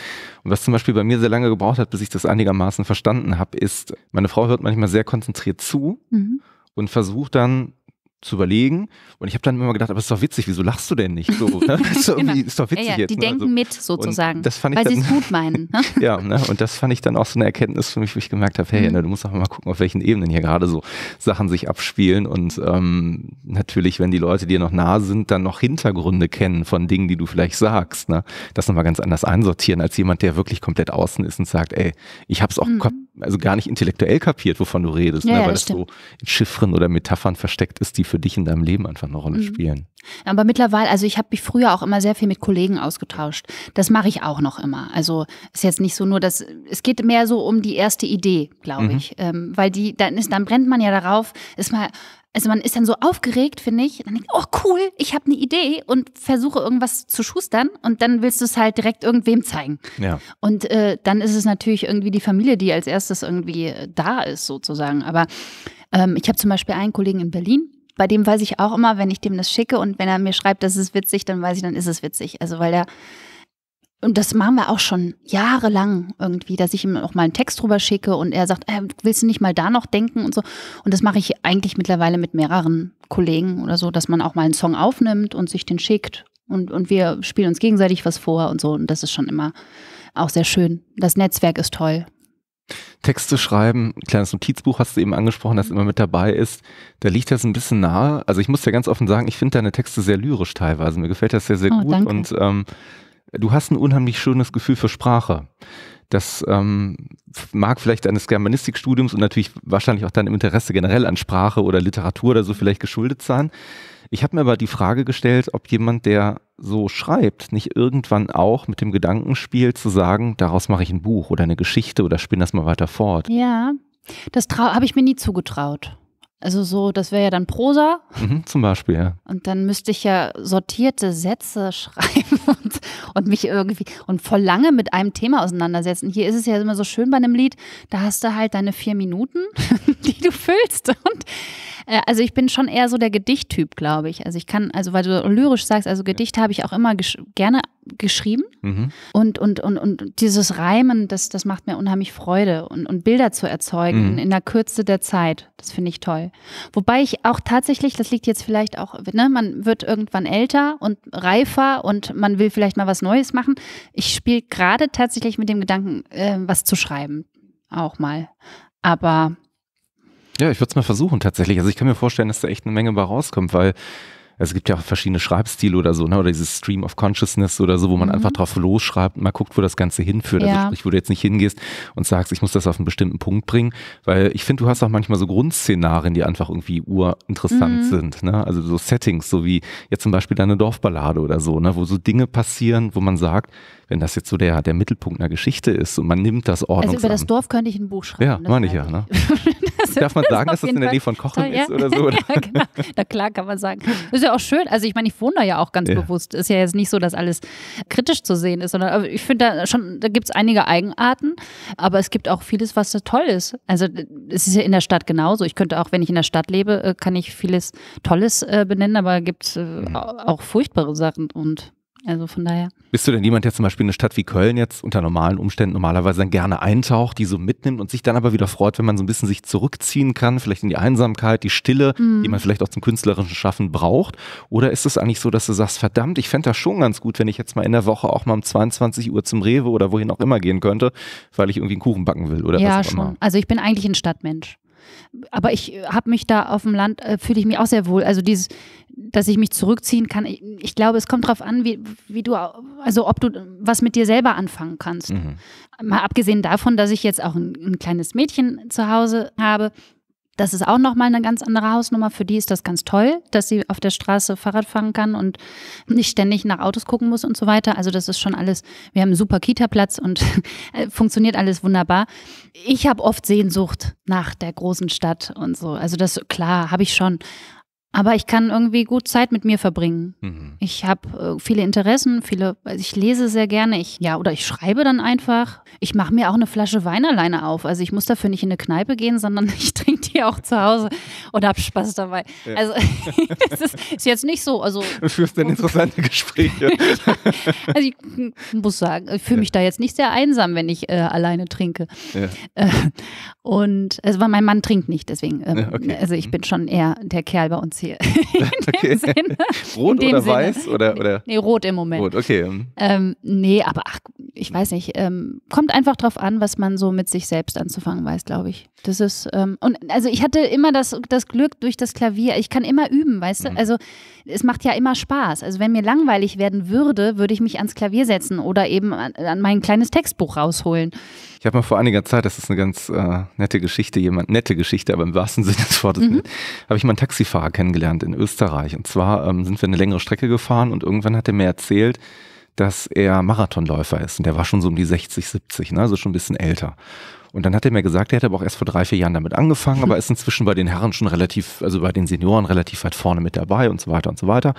Speaker 1: Und was zum Beispiel bei mir sehr lange gebraucht hat, bis ich das einigermaßen verstanden habe, ist, meine Frau hört manchmal sehr konzentriert zu mhm. und versucht dann zu überlegen. Und ich habe dann immer gedacht, aber es ist doch witzig, wieso lachst du denn nicht so? Ne? Ist, doch genau. ist doch witzig ja, ja. Die jetzt. Die ne? denken so. Also,
Speaker 2: mit sozusagen, das fand weil sie es gut meinen. Ne?
Speaker 1: ja, ne? und das fand ich dann auch so eine Erkenntnis für mich, wo ich gemerkt habe, hey, mhm. ne, du musst auch mal gucken, auf welchen Ebenen hier gerade so Sachen sich abspielen. Und ähm, natürlich, wenn die Leute dir noch nahe sind, dann noch Hintergründe kennen von Dingen, die du vielleicht sagst. Ne? Das nochmal ganz anders einsortieren, als jemand, der wirklich komplett außen ist und sagt, ey, ich habe es auch mhm. also gar nicht intellektuell kapiert, wovon du redest, ja, ne? weil das, das so in Chiffren oder Metaphern versteckt ist, die für dich in deinem Leben einfach eine Rolle mhm. spielen.
Speaker 2: Aber mittlerweile, also ich habe mich früher auch immer sehr viel mit Kollegen ausgetauscht. Das mache ich auch noch immer. Also ist jetzt nicht so nur, dass es geht mehr so um die erste Idee, glaube mhm. ich, ähm, weil die dann ist, dann brennt man ja darauf, ist mal also man ist dann so aufgeregt, finde ich. Dann denke ich, oh cool, ich habe eine Idee und versuche irgendwas zu schustern und dann willst du es halt direkt irgendwem zeigen. Ja. Und äh, dann ist es natürlich irgendwie die Familie, die als erstes irgendwie äh, da ist sozusagen. Aber ähm, ich habe zum Beispiel einen Kollegen in Berlin, bei dem weiß ich auch immer, wenn ich dem das schicke und wenn er mir schreibt, das ist witzig, dann weiß ich, dann ist es witzig. Also weil er und das machen wir auch schon jahrelang irgendwie, dass ich ihm auch mal einen Text drüber schicke und er sagt, äh, willst du nicht mal da noch denken und so. Und das mache ich eigentlich mittlerweile mit mehreren Kollegen oder so, dass man auch mal einen Song aufnimmt und sich den schickt und, und wir spielen uns gegenseitig was vor und so. Und das ist schon immer auch sehr schön. Das Netzwerk ist toll.
Speaker 1: Texte schreiben, kleines Notizbuch hast du eben angesprochen, das immer mit dabei ist, da liegt das ein bisschen nahe. Also ich muss ja ganz offen sagen, ich finde deine Texte sehr lyrisch teilweise. Mir gefällt das sehr, sehr oh, gut. Danke. Und ähm, du hast ein unheimlich schönes Gefühl für Sprache. Das ähm, mag vielleicht eines Germanistikstudiums und natürlich wahrscheinlich auch deinem Interesse generell an Sprache oder Literatur oder so vielleicht geschuldet sein. Ich habe mir aber die Frage gestellt, ob jemand, der so schreibt, nicht irgendwann auch mit dem Gedanken spielt, zu sagen, daraus mache ich ein Buch oder eine Geschichte oder spinne das mal weiter fort.
Speaker 2: Ja, das habe ich mir nie zugetraut. Also so, das wäre ja dann Prosa.
Speaker 1: Mhm, zum Beispiel, ja.
Speaker 2: Und dann müsste ich ja sortierte Sätze schreiben und, und, mich irgendwie und voll lange mit einem Thema auseinandersetzen. Hier ist es ja immer so schön bei einem Lied, da hast du halt deine vier Minuten, die du füllst. Und äh, also ich bin schon eher so der Gedichttyp, glaube ich. Also ich kann, also weil du lyrisch sagst, also Gedicht habe ich auch immer gesch gerne geschrieben. Mhm. Und, und, und, und dieses Reimen, das, das macht mir unheimlich Freude. Und, und Bilder zu erzeugen mhm. in der Kürze der Zeit, das finde ich toll. Wobei ich auch tatsächlich, das liegt jetzt vielleicht auch, ne, man wird irgendwann älter und reifer und man will vielleicht mal was Neues machen. Ich spiele gerade tatsächlich mit dem Gedanken, äh, was zu schreiben. Auch mal. Aber
Speaker 1: ja, ich würde es mal versuchen tatsächlich. Also ich kann mir vorstellen, dass da echt eine Menge bei rauskommt, weil also es gibt ja auch verschiedene Schreibstile oder so, ne? oder dieses Stream of Consciousness oder so, wo man mhm. einfach drauf losschreibt und mal guckt, wo das Ganze hinführt. Also ja. Also sprich, wo du jetzt nicht hingehst und sagst, ich muss das auf einen bestimmten Punkt bringen, weil ich finde, du hast auch manchmal so Grundszenarien, die einfach irgendwie urinteressant mhm. sind. Ne? Also so Settings, so wie jetzt zum Beispiel deine Dorfballade oder so, ne? wo so Dinge passieren, wo man sagt, wenn das jetzt so der, der Mittelpunkt einer Geschichte ist und man nimmt das ordentlich. Also über das
Speaker 2: Dorf könnte ich ein Buch schreiben. Ja, meine ich ja.
Speaker 1: Ne? Darf man sagen, dass das in der Nähe von Kochen ja. ist oder so? Oder? Ja, genau.
Speaker 2: Na klar kann man sagen. Das ist ja auch schön. Also ich meine, ich wohne da ja auch ganz ja. bewusst. Ist ja jetzt nicht so, dass alles kritisch zu sehen ist, sondern ich finde da schon, da gibt es einige Eigenarten, aber es gibt auch vieles, was da toll ist. Also es ist ja in der Stadt genauso. Ich könnte auch, wenn ich in der Stadt lebe, äh, kann ich vieles Tolles äh, benennen, aber gibt es äh, mhm. auch furchtbare Sachen und also von daher.
Speaker 1: Bist du denn jemand, der zum Beispiel in eine Stadt wie Köln jetzt unter normalen Umständen normalerweise dann gerne eintaucht, die so mitnimmt und sich dann aber wieder freut, wenn man so ein bisschen sich zurückziehen kann, vielleicht in die Einsamkeit, die Stille, mhm. die man vielleicht auch zum künstlerischen Schaffen braucht? Oder ist es eigentlich so, dass du sagst, verdammt, ich fände das schon ganz gut, wenn ich jetzt mal in der Woche auch mal um 22 Uhr zum Rewe oder wohin auch immer gehen könnte, weil ich irgendwie einen Kuchen backen will oder ja, was auch immer? Ja, schon.
Speaker 2: Also ich bin eigentlich ein Stadtmensch. Aber ich äh, habe mich da auf dem Land, äh, fühle ich mich auch sehr wohl. Also dieses, dass ich mich zurückziehen kann, ich, ich glaube, es kommt darauf an, wie, wie du, also ob du äh, was mit dir selber anfangen kannst. Mhm. Mal abgesehen davon, dass ich jetzt auch ein, ein kleines Mädchen zu Hause habe, das ist auch nochmal eine ganz andere Hausnummer. Für die ist das ganz toll, dass sie auf der Straße Fahrrad fahren kann und nicht ständig nach Autos gucken muss und so weiter. Also das ist schon alles, wir haben einen super Kita-Platz und äh, funktioniert alles wunderbar. Ich habe oft Sehnsucht nach der großen Stadt und so. Also das, klar, habe ich schon aber ich kann irgendwie gut Zeit mit mir verbringen. Mhm. Ich habe äh, viele Interessen, viele, also ich lese sehr gerne, ich ja oder ich schreibe dann einfach. Ich mache mir auch eine Flasche Wein alleine auf. Also ich muss dafür nicht in eine Kneipe gehen, sondern ich trinke die auch zu Hause und habe Spaß dabei. Ja. Also es ist, ist, jetzt nicht so. Also
Speaker 1: du führst dann interessante Gespräche. also
Speaker 2: ich muss sagen, ich fühle mich ja. da jetzt nicht sehr einsam, wenn ich äh, alleine trinke. Äh, und also mein Mann trinkt nicht, deswegen. Ähm, okay. Also ich bin mhm. schon eher der Kerl bei uns hier.
Speaker 1: okay. Sinne, Rot oder Sinne. weiß? Oder, oder? Nee,
Speaker 2: rot im Moment. Rot, okay. Ähm, nee, aber ach, ich weiß nicht. Ähm, kommt einfach drauf an, was man so mit sich selbst anzufangen weiß, glaube ich. Das ist, ähm, und also ich hatte immer das, das Glück durch das Klavier. Ich kann immer üben, weißt mhm. du? Also es macht ja immer Spaß. Also wenn mir langweilig werden würde, würde ich mich ans Klavier setzen oder eben an, an mein kleines Textbuch rausholen.
Speaker 1: Ich habe mal vor einiger Zeit, das ist eine ganz äh, nette Geschichte, jemand, nette Geschichte, aber im wahrsten Sinne des Wortes, mhm. habe ich mal einen Taxifahrer kennengelernt kennengelernt in Österreich. Und zwar ähm, sind wir eine längere Strecke gefahren und irgendwann hat er mir erzählt, dass er Marathonläufer ist. Und der war schon so um die 60, 70, ne? also schon ein bisschen älter. Und dann hat er mir gesagt, er hätte aber auch erst vor drei, vier Jahren damit angefangen, aber ist inzwischen bei den Herren schon relativ, also bei den Senioren relativ weit vorne mit dabei und so weiter und so weiter.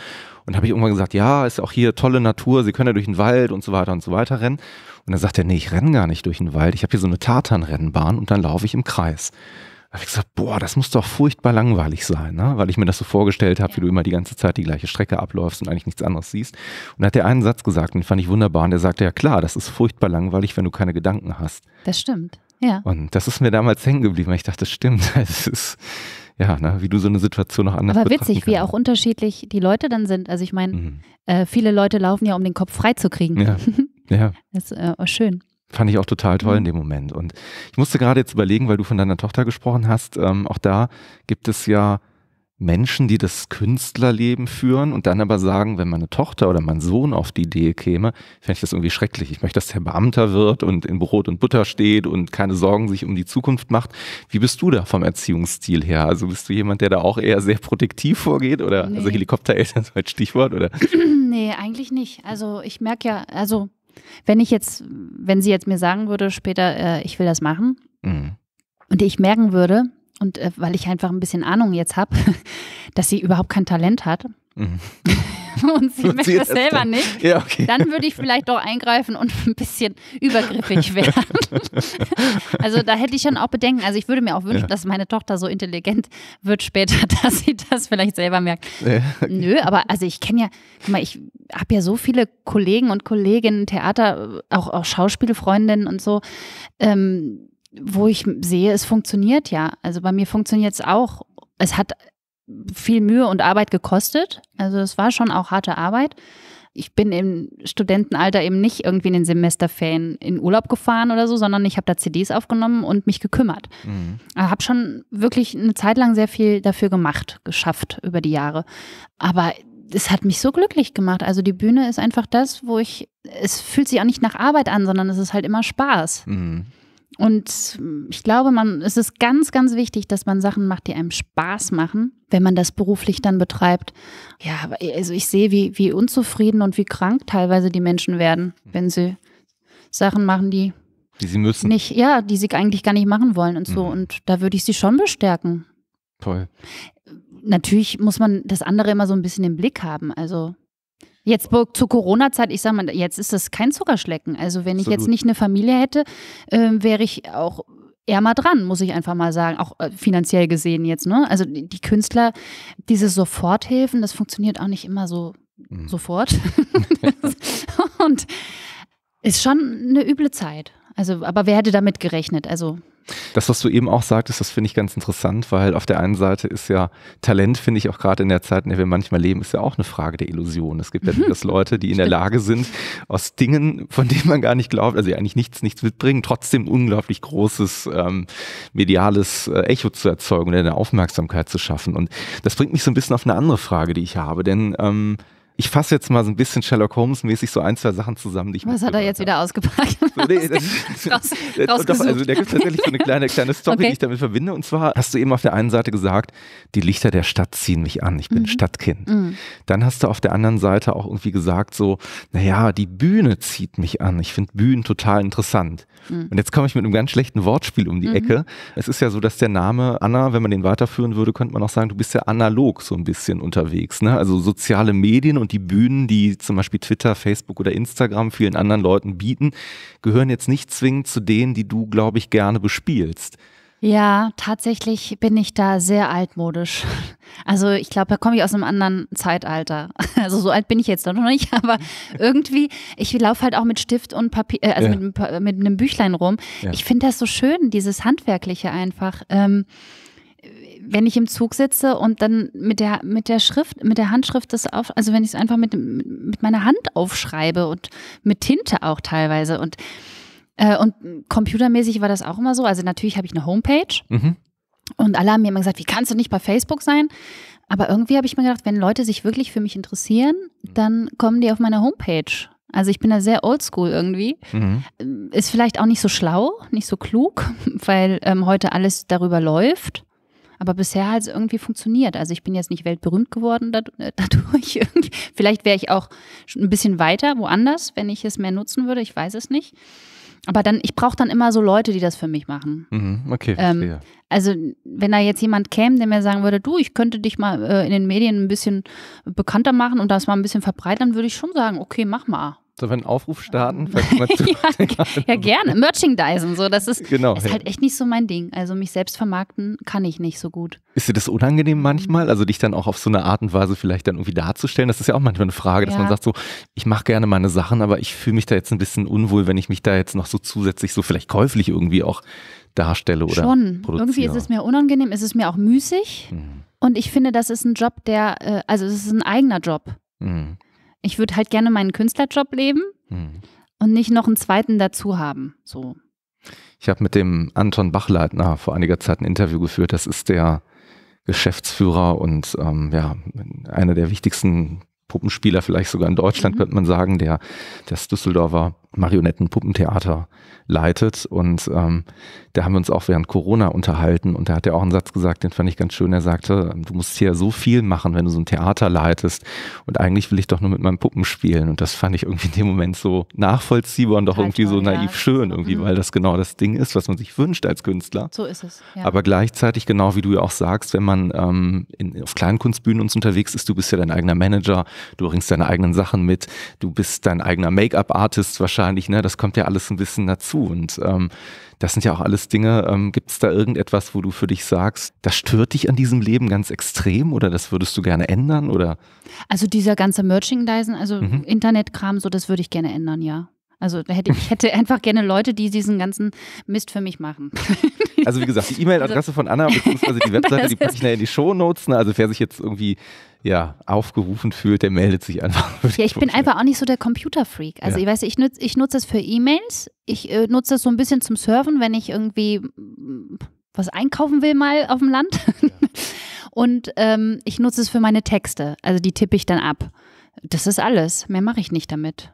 Speaker 1: Und habe ich irgendwann gesagt, ja, ist auch hier tolle Natur, Sie können ja durch den Wald und so weiter und so weiter rennen. Und dann sagt er, nee, ich renne gar nicht durch den Wald, ich habe hier so eine Tatanrennbahn und dann laufe ich im Kreis habe ich gesagt, boah, das muss doch furchtbar langweilig sein, ne? weil ich mir das so vorgestellt habe, wie du immer die ganze Zeit die gleiche Strecke abläufst und eigentlich nichts anderes siehst. Und hat der einen Satz gesagt, den fand ich wunderbar, und der sagte, ja klar, das ist furchtbar langweilig, wenn du keine Gedanken hast.
Speaker 2: Das stimmt, ja.
Speaker 1: Und das ist mir damals hängen geblieben, ich dachte, das stimmt, das ist ja, ne, wie du so eine Situation noch anders Aber witzig,
Speaker 2: wie auch unterschiedlich die Leute dann sind. Also ich meine, mhm. äh, viele Leute laufen ja, um den Kopf freizukriegen. Ja. ja. das ist äh, schön
Speaker 1: fand ich auch total toll mhm. in dem Moment. Und ich musste gerade jetzt überlegen, weil du von deiner Tochter gesprochen hast, ähm, auch da gibt es ja Menschen, die das Künstlerleben führen und dann aber sagen, wenn meine Tochter oder mein Sohn auf die Idee käme, fände ich das irgendwie schrecklich. Ich möchte, dass der Beamter wird und in Brot und Butter steht und keine Sorgen sich um die Zukunft macht. Wie bist du da vom Erziehungsstil her? Also bist du jemand, der da auch eher sehr protektiv vorgeht oder also nee. also Helikoptereltern so als Stichwort oder?
Speaker 2: Nee, eigentlich nicht. Also ich merke ja, also wenn ich jetzt, wenn sie jetzt mir sagen würde, später, äh, ich will das machen mhm. und ich merken würde, und äh, weil ich einfach ein bisschen Ahnung jetzt habe, dass sie überhaupt kein Talent hat. Mhm. und sie merkt das selber dann? nicht, ja, okay. dann würde ich vielleicht doch eingreifen und ein bisschen übergriffig werden. also da hätte ich schon auch Bedenken. Also ich würde mir auch wünschen, ja. dass meine Tochter so intelligent wird später, dass sie das vielleicht selber merkt. Ja, okay. Nö, aber also ich kenne ja, guck mal, ich habe ja so viele Kollegen und Kolleginnen, Theater, auch, auch Schauspielfreundinnen und so. Ähm, wo ich sehe, es funktioniert ja. Also bei mir funktioniert es auch. Es hat viel Mühe und Arbeit gekostet. Also es war schon auch harte Arbeit. Ich bin im Studentenalter eben nicht irgendwie in den Semesterferien in Urlaub gefahren oder so, sondern ich habe da CDs aufgenommen und mich gekümmert. Mhm. Habe schon wirklich eine Zeit lang sehr viel dafür gemacht, geschafft über die Jahre. Aber es hat mich so glücklich gemacht. Also die Bühne ist einfach das, wo ich, es fühlt sich auch nicht nach Arbeit an, sondern es ist halt immer Spaß. Mhm. Und ich glaube, man, es ist ganz, ganz wichtig, dass man Sachen macht, die einem Spaß machen, wenn man das beruflich dann betreibt. Ja, äh, also ich sehe, wie, wie unzufrieden und wie krank teilweise die Menschen werden, wenn sie Sachen machen, die,
Speaker 1: die sie müssen. Nicht,
Speaker 2: ja, die sie eigentlich gar nicht machen wollen und so. Mhm. Und da würde ich sie schon bestärken. Toll. Natürlich muss man das andere immer so ein bisschen im Blick haben. Also Jetzt zur Corona-Zeit, ich sag mal, jetzt ist das kein Zuckerschlecken. Also wenn ich Absolut. jetzt nicht eine Familie hätte, äh, wäre ich auch eher mal dran, muss ich einfach mal sagen, auch äh, finanziell gesehen jetzt. Ne? Also die, die Künstler, diese Soforthilfen, das funktioniert auch nicht immer so mhm. sofort. Und ist schon eine üble Zeit. Also, aber wer hätte damit gerechnet? Also
Speaker 1: das, was du eben auch sagtest, das finde ich ganz interessant, weil auf der einen Seite ist ja Talent, finde ich auch gerade in der Zeit, in der wir manchmal leben, ist ja auch eine Frage der Illusion. Es gibt ja mhm. durchaus Leute, die in der Lage sind, aus Dingen, von denen man gar nicht glaubt, also eigentlich nichts, nichts mitbringen, trotzdem unglaublich großes ähm, mediales äh, Echo zu erzeugen oder eine Aufmerksamkeit zu schaffen. Und das bringt mich so ein bisschen auf eine andere Frage, die ich habe, denn ähm, ich fasse jetzt mal so ein bisschen Sherlock Holmes-mäßig so ein, zwei Sachen zusammen. Die ich
Speaker 2: Was hat er jetzt wieder ausgepackt? nee, das, Raus, das, äh, also, da gibt es tatsächlich
Speaker 1: so eine kleine, kleine Story, okay. die ich damit verbinde. Und zwar hast du eben auf der einen Seite gesagt, die Lichter der Stadt ziehen mich an, ich bin mhm. Stadtkind. Mhm. Dann hast du auf der anderen Seite auch irgendwie gesagt, so, naja, die Bühne zieht mich an, ich finde Bühnen total interessant. Mhm. Und jetzt komme ich mit einem ganz schlechten Wortspiel um die mhm. Ecke. Es ist ja so, dass der Name Anna, wenn man den weiterführen würde, könnte man auch sagen, du bist ja analog so ein bisschen unterwegs. Ne? Also soziale Medien und die Bühnen, die zum Beispiel Twitter, Facebook oder Instagram vielen anderen Leuten bieten, gehören jetzt nicht zwingend zu denen, die du, glaube ich, gerne bespielst.
Speaker 2: Ja, tatsächlich bin ich da sehr altmodisch. Also ich glaube, da komme ich aus einem anderen Zeitalter. Also so alt bin ich jetzt noch nicht, aber irgendwie, ich laufe halt auch mit Stift und Papier, äh, also ja. mit, mit, einem Büchlein rum. Ja. Ich finde das so schön, dieses Handwerkliche einfach. Ähm, wenn ich im Zug sitze und dann mit der, mit der Schrift, mit der Handschrift das auf, also wenn ich es einfach mit, mit meiner Hand aufschreibe und mit Tinte auch teilweise und, äh, und computermäßig war das auch immer so. Also natürlich habe ich eine Homepage mhm. und alle haben mir immer gesagt, wie kannst du nicht bei Facebook sein? Aber irgendwie habe ich mir gedacht, wenn Leute sich wirklich für mich interessieren, dann kommen die auf meine Homepage. Also ich bin da sehr oldschool irgendwie. Mhm. Ist vielleicht auch nicht so schlau, nicht so klug, weil ähm, heute alles darüber läuft aber bisher hat es irgendwie funktioniert. Also ich bin jetzt nicht weltberühmt geworden äh, dadurch. Vielleicht wäre ich auch ein bisschen weiter woanders, wenn ich es mehr nutzen würde. Ich weiß es nicht. Aber dann, ich brauche dann immer so Leute, die das für mich machen.
Speaker 1: Mhm, okay, ähm, verstehe. Ähm,
Speaker 2: also, wenn da jetzt jemand käme, der mir sagen würde, du, ich könnte dich mal äh, in den Medien ein bisschen bekannter machen und das mal ein bisschen verbreiten, dann würde ich schon sagen, okay, mach mal.
Speaker 1: Sollen wir einen Aufruf starten? ja,
Speaker 2: ja, gerne. Merchandisen, so das ist, genau, ist ja. halt echt nicht so mein Ding. Also mich selbst vermarkten kann ich nicht so gut.
Speaker 1: Ist dir das unangenehm mhm. manchmal? Also dich dann auch auf so eine Art und Weise vielleicht dann irgendwie darzustellen? Das ist ja auch manchmal eine Frage, dass ja. man sagt so, ich mache gerne meine Sachen, aber ich fühle mich da jetzt ein bisschen unwohl, wenn ich mich da jetzt noch so zusätzlich so vielleicht käuflich irgendwie auch darstelle oder Schon. Produziere. Irgendwie ist es
Speaker 2: mir unangenehm, ist es mir auch müßig. Mhm. Und ich finde, das ist ein Job, der, äh, also es ist ein eigener Job. Mhm ich würde halt gerne meinen Künstlerjob leben hm. und nicht noch einen zweiten dazu haben. So.
Speaker 1: Ich habe mit dem Anton Bachleitner vor einiger Zeit ein Interview geführt. Das ist der Geschäftsführer und ähm, ja, einer der wichtigsten Puppenspieler, vielleicht sogar in Deutschland, mhm. könnte man sagen, der das Düsseldorfer Marionettenpuppentheater leitet. Und ähm, da haben wir uns auch während Corona unterhalten und da hat er auch einen Satz gesagt, den fand ich ganz schön. Er sagte, du musst hier so viel machen, wenn du so ein Theater leitest. Und eigentlich will ich doch nur mit meinen Puppen spielen. Und das fand ich irgendwie in dem Moment so nachvollziehbar und doch Total irgendwie so ja. naiv schön, irgendwie, mhm. weil das genau das Ding ist, was man sich wünscht als Künstler. So ist es. Ja. Aber gleichzeitig, genau wie du ja auch sagst, wenn man ähm, in, auf kleinen Kunstbühnen uns unterwegs ist, du bist ja dein eigener Manager, du bringst deine eigenen Sachen mit, du bist dein eigener Make-up-Artist wahrscheinlich wahrscheinlich, ne? Das kommt ja alles ein bisschen dazu. Und ähm, das sind ja auch alles Dinge. Ähm, Gibt es da irgendetwas, wo du für dich sagst, das stört dich an diesem Leben ganz extrem oder das würdest du gerne ändern? Oder?
Speaker 2: Also dieser ganze Merchandising, also mhm. Internetkram, so das würde ich gerne ändern, ja. Also hätte, ich hätte einfach gerne Leute, die diesen ganzen Mist für mich machen.
Speaker 1: Also wie gesagt, die E-Mail-Adresse also von Anna bzw. die Webseite, die packe ich in die Show Notes. Ne? Also wer sich jetzt irgendwie ja, aufgerufen fühlt, der meldet sich einfach. Ja,
Speaker 2: ich bin einfach auch nicht so der Computerfreak. Also ja. ich weiß, ich nutze ich nutz das für E-Mails, ich äh, nutze das so ein bisschen zum Surfen, wenn ich irgendwie mm, was einkaufen will mal auf dem Land. Ja. Und ähm, ich nutze es für meine Texte. Also die tippe ich dann ab. Das ist alles. Mehr mache ich nicht damit.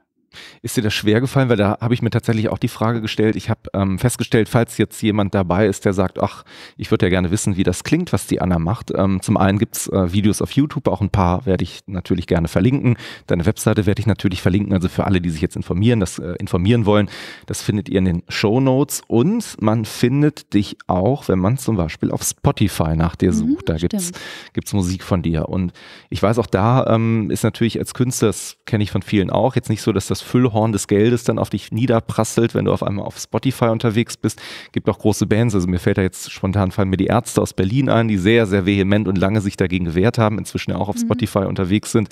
Speaker 1: Ist dir das schwer gefallen? Weil da habe ich mir tatsächlich auch die Frage gestellt. Ich habe ähm, festgestellt, falls jetzt jemand dabei ist, der sagt, ach, ich würde ja gerne wissen, wie das klingt, was die Anna macht. Ähm, zum einen gibt es äh, Videos auf YouTube, auch ein paar werde ich natürlich gerne verlinken. Deine Webseite werde ich natürlich verlinken. Also für alle, die sich jetzt informieren, das äh, informieren wollen, das findet ihr in den Show Notes. Und man findet dich auch, wenn man zum Beispiel auf Spotify nach dir sucht. Mhm, da gibt es Musik von dir. Und ich weiß auch, da ähm, ist natürlich als Künstler, das kenne ich von vielen auch, jetzt nicht so, dass das das Füllhorn des Geldes dann auf dich niederprasselt, wenn du auf einmal auf Spotify unterwegs bist. Gibt auch große Bands, also mir fällt da jetzt spontan fallen mir die Ärzte aus Berlin ein, die sehr, sehr vehement und lange sich dagegen gewehrt haben, inzwischen ja auch auf mhm. Spotify unterwegs sind.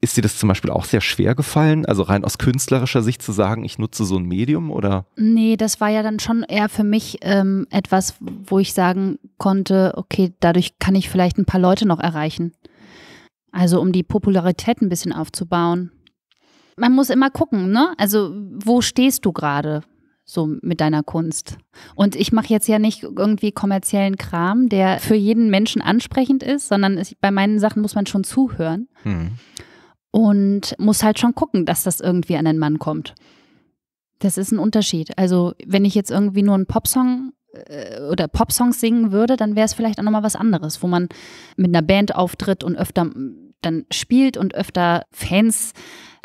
Speaker 1: Ist dir das zum Beispiel auch sehr schwer gefallen? Also rein aus künstlerischer Sicht zu sagen, ich nutze so ein Medium oder?
Speaker 2: Nee, das war ja dann schon eher für mich ähm, etwas, wo ich sagen konnte, okay, dadurch kann ich vielleicht ein paar Leute noch erreichen. Also um die Popularität ein bisschen aufzubauen man muss immer gucken, ne? Also, wo stehst du gerade? so mit deiner Kunst. Und ich mache jetzt ja nicht irgendwie kommerziellen Kram, der für jeden Menschen ansprechend ist, sondern es, bei meinen Sachen muss man schon zuhören hm. und muss halt schon gucken, dass das irgendwie an den Mann kommt. Das ist ein Unterschied. Also wenn ich jetzt irgendwie nur einen Popsong äh, oder Popsongs singen würde, dann wäre es vielleicht auch nochmal was anderes, wo man mit einer Band auftritt und öfter dann spielt und öfter Fans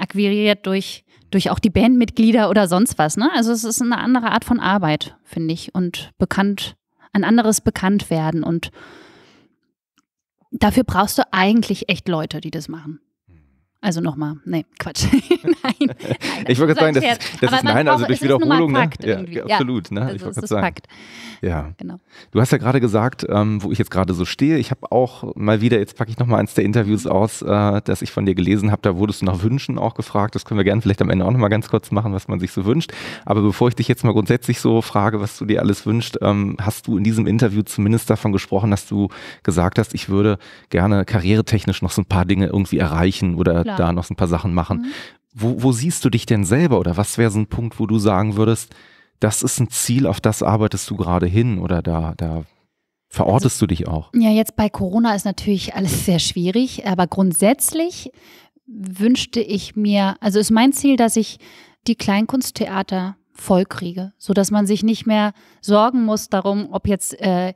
Speaker 2: akquiriert durch, durch auch die Bandmitglieder oder sonst was. Ne? Also es ist eine andere Art von Arbeit, finde ich, und bekannt, ein anderes Bekanntwerden. Und dafür brauchst du eigentlich echt Leute, die das machen. Also nochmal, nee, Quatsch. nein,
Speaker 1: nein, ich wollte gerade sagen, das, ist, das ist nein, also durch Wiederholung. Ne? Ja, absolut, ne? Also ich wollte sagen. Pakt. Ja, genau. Du hast ja gerade gesagt, ähm, wo ich jetzt gerade so stehe, ich habe auch mal wieder, jetzt packe ich nochmal eins der Interviews mhm. aus, äh, das ich von dir gelesen habe, da wurdest du nach Wünschen auch gefragt. Das können wir gerne vielleicht am Ende auch nochmal ganz kurz machen, was man sich so wünscht. Aber bevor ich dich jetzt mal grundsätzlich so frage, was du dir alles wünscht, ähm, hast du in diesem Interview zumindest davon gesprochen, dass du gesagt hast, ich würde gerne karrieretechnisch noch so ein paar Dinge irgendwie erreichen oder Klar Klar. da noch ein paar Sachen machen. Mhm. Wo, wo siehst du dich denn selber oder was wäre so ein Punkt, wo du sagen würdest, das ist ein Ziel, auf das arbeitest du gerade hin oder da, da verortest also, du dich auch?
Speaker 2: Ja, jetzt bei Corona ist natürlich alles sehr schwierig, aber grundsätzlich wünschte ich mir, also ist mein Ziel, dass ich die Kleinkunsttheater vollkriege, sodass man sich nicht mehr sorgen muss darum, ob jetzt äh,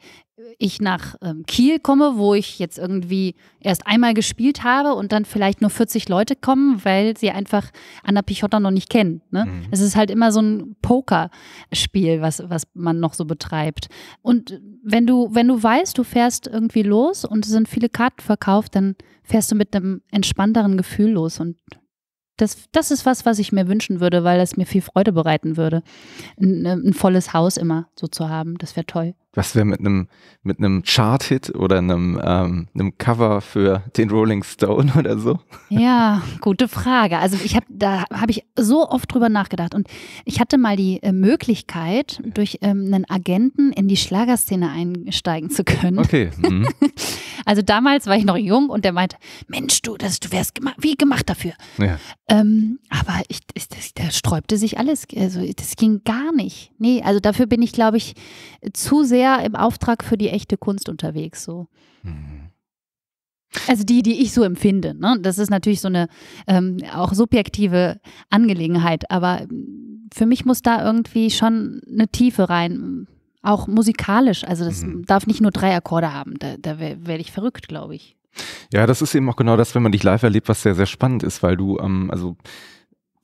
Speaker 2: ich nach ähm, Kiel komme, wo ich jetzt irgendwie erst einmal gespielt habe und dann vielleicht nur 40 Leute kommen, weil sie einfach Anna Pichotta noch nicht kennen. Ne? Mhm. Es ist halt immer so ein Pokerspiel, was, was man noch so betreibt. Und wenn du, wenn du weißt, du fährst irgendwie los und es sind viele Karten verkauft, dann fährst du mit einem entspannteren Gefühl los und das, das ist was, was ich mir wünschen würde, weil das mir viel Freude bereiten würde. Ein, ne, ein volles Haus immer so zu haben, das wäre toll
Speaker 1: was wäre mit einem mit einem Chart-Hit oder einem, ähm, einem Cover für den Rolling Stone oder so?
Speaker 2: Ja, gute Frage. Also ich habe da habe ich so oft drüber nachgedacht und ich hatte mal die äh, Möglichkeit, durch ähm, einen Agenten in die Schlagerszene einsteigen zu können. Okay. Mhm. Also damals war ich noch jung und der meinte, Mensch, du, das, du wärst gema wie gemacht dafür. Ja. Ähm, aber ich, ich, das, da sträubte sich alles. Also das ging gar nicht. Nee, also dafür bin ich, glaube ich, zu sehr sehr im Auftrag für die echte Kunst unterwegs. So. Mhm. Also die, die ich so empfinde. Ne? Das ist natürlich so eine ähm, auch subjektive Angelegenheit, aber ähm, für mich muss da irgendwie schon eine Tiefe rein, auch musikalisch. Also das mhm. darf nicht nur drei Akkorde haben, da, da werde ich verrückt, glaube ich.
Speaker 1: Ja, das ist eben auch genau das, wenn man dich live erlebt, was sehr, sehr spannend ist, weil du, ähm, also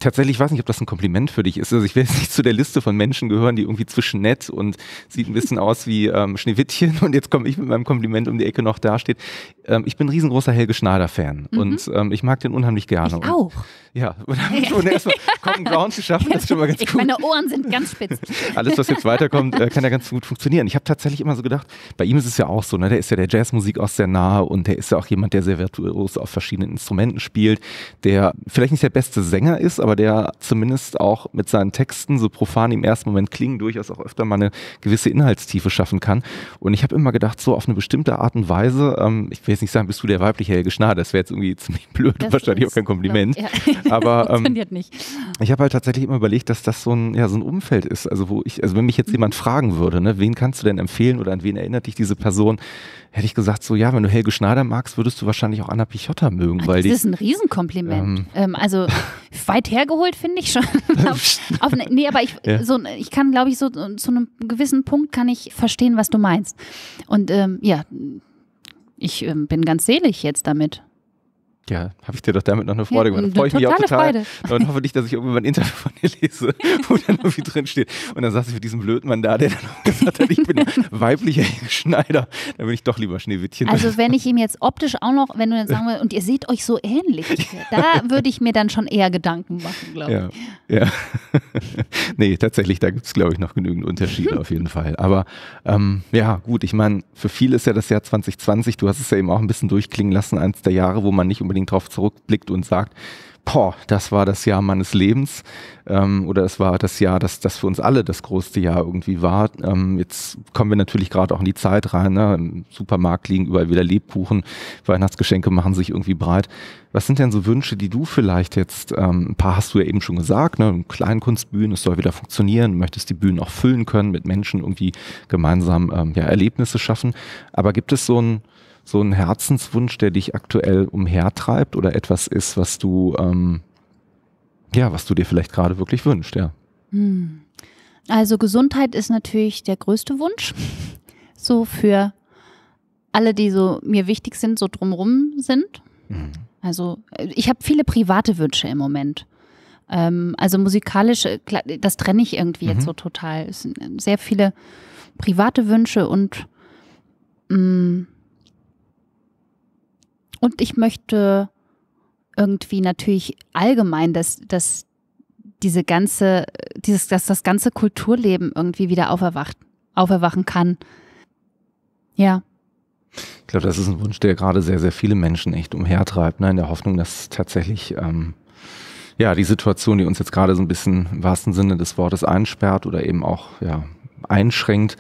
Speaker 1: tatsächlich, ich weiß nicht, ob das ein Kompliment für dich ist. Also ich will jetzt nicht zu der Liste von Menschen gehören, die irgendwie zwischen nett und sieht ein bisschen aus wie ähm, Schneewittchen und jetzt komme ich mit meinem Kompliment um die Ecke noch dasteht. Ähm, ich bin ein riesengroßer Helge Schneider-Fan mhm. und ähm, ich mag den unheimlich gerne. Ich auch. ja, und haben schon
Speaker 2: erstmal Common Ground geschaffen, das ist schon mal ganz gut. Meine Ohren sind ganz spitz. Alles, was jetzt
Speaker 1: weiterkommt, äh, kann ja ganz gut funktionieren. Ich habe tatsächlich immer so gedacht, bei ihm ist es ja auch so, ne? der ist ja der Jazzmusik auch sehr nah und der ist ja auch jemand, der sehr virtuos auf verschiedenen Instrumenten spielt, der vielleicht nicht der beste Sänger ist, aber aber der zumindest auch mit seinen Texten, so profan im ersten Moment klingen, durchaus auch öfter mal eine gewisse Inhaltstiefe schaffen kann. Und ich habe immer gedacht, so auf eine bestimmte Art und Weise, ähm, ich will jetzt nicht sagen, bist du der weibliche Helge Schnarr, das wäre jetzt irgendwie ziemlich blöd, das wahrscheinlich auch kein Kompliment. Ja. Aber ähm, ich habe halt tatsächlich immer überlegt, dass das so ein, ja, so ein Umfeld ist, also wo ich, also wenn mich jetzt mhm. jemand fragen würde, ne, wen kannst du denn empfehlen oder an wen erinnert dich diese Person, hätte ich gesagt, so ja, wenn du Helge Schneider magst, würdest du wahrscheinlich auch Anna Pichotta mögen. Ach, weil das die, ist ein
Speaker 2: Riesenkompliment. Ähm, ähm also weit hergeholt finde ich schon. auf, auf, ne, nee, aber ich, ja. so, ich kann, glaube ich, so zu einem gewissen Punkt kann ich verstehen, was du meinst. Und ähm, ja, ich ähm, bin ganz selig jetzt damit.
Speaker 1: Ja, habe ich dir doch damit noch eine Freude ja, gemacht. Dann freue ich mich auch total. Freude. Und hoffe nicht, dass ich irgendwann ein Interview von dir lese, wo dann irgendwie drin steht. Und dann saß ich mit diesem blöden Mann da, der dann gesagt hat, ich bin weiblicher Schneider. Da bin ich doch lieber Schneewittchen. Also
Speaker 2: wenn ich ihm jetzt optisch auch noch, wenn du dann sagen willst, und ihr seht euch so ähnlich, da würde ich mir dann schon eher Gedanken machen, glaube
Speaker 1: ich. Ja. ja. nee, tatsächlich, da gibt es, glaube ich, noch genügend Unterschiede auf jeden Fall. Aber ähm, ja, gut, ich meine, für viele ist ja das Jahr 2020, du hast es ja eben auch ein bisschen durchklingen lassen, eines der Jahre, wo man nicht um unbedingt darauf zurückblickt und sagt, boah, das war das Jahr meines Lebens ähm, oder es war das Jahr, das, das für uns alle das größte Jahr irgendwie war. Ähm, jetzt kommen wir natürlich gerade auch in die Zeit rein. Ne? Im Supermarkt liegen überall wieder Lebkuchen, Weihnachtsgeschenke machen sich irgendwie breit. Was sind denn so Wünsche, die du vielleicht jetzt, ähm, ein paar hast du ja eben schon gesagt, ne? Kleinkunstbühnen, es soll wieder funktionieren, möchtest die Bühnen auch füllen können, mit Menschen irgendwie gemeinsam ähm, ja, Erlebnisse schaffen. Aber gibt es so ein so ein Herzenswunsch, der dich aktuell umhertreibt oder etwas ist, was du, ähm, ja, was du dir vielleicht gerade wirklich wünschst, ja?
Speaker 2: Hm. Also Gesundheit ist natürlich der größte Wunsch. So für alle, die so mir wichtig sind, so drumrum sind. Mhm. Also äh, ich habe viele private Wünsche im Moment. Ähm, also musikalisch, äh, das trenne ich irgendwie mhm. jetzt so total. Es sind äh, sehr viele private Wünsche und mh, mm, und ich möchte irgendwie natürlich allgemein, dass, dass diese ganze, dieses, dass das ganze Kulturleben irgendwie wieder auferwacht, auferwachen kann. Ja.
Speaker 1: Ich glaube, das ist ein Wunsch, der gerade sehr, sehr viele Menschen echt umhertreibt, ne? in der Hoffnung, dass tatsächlich ähm, ja, die Situation, die uns jetzt gerade so ein bisschen im wahrsten Sinne des Wortes einsperrt oder eben auch ja, einschränkt,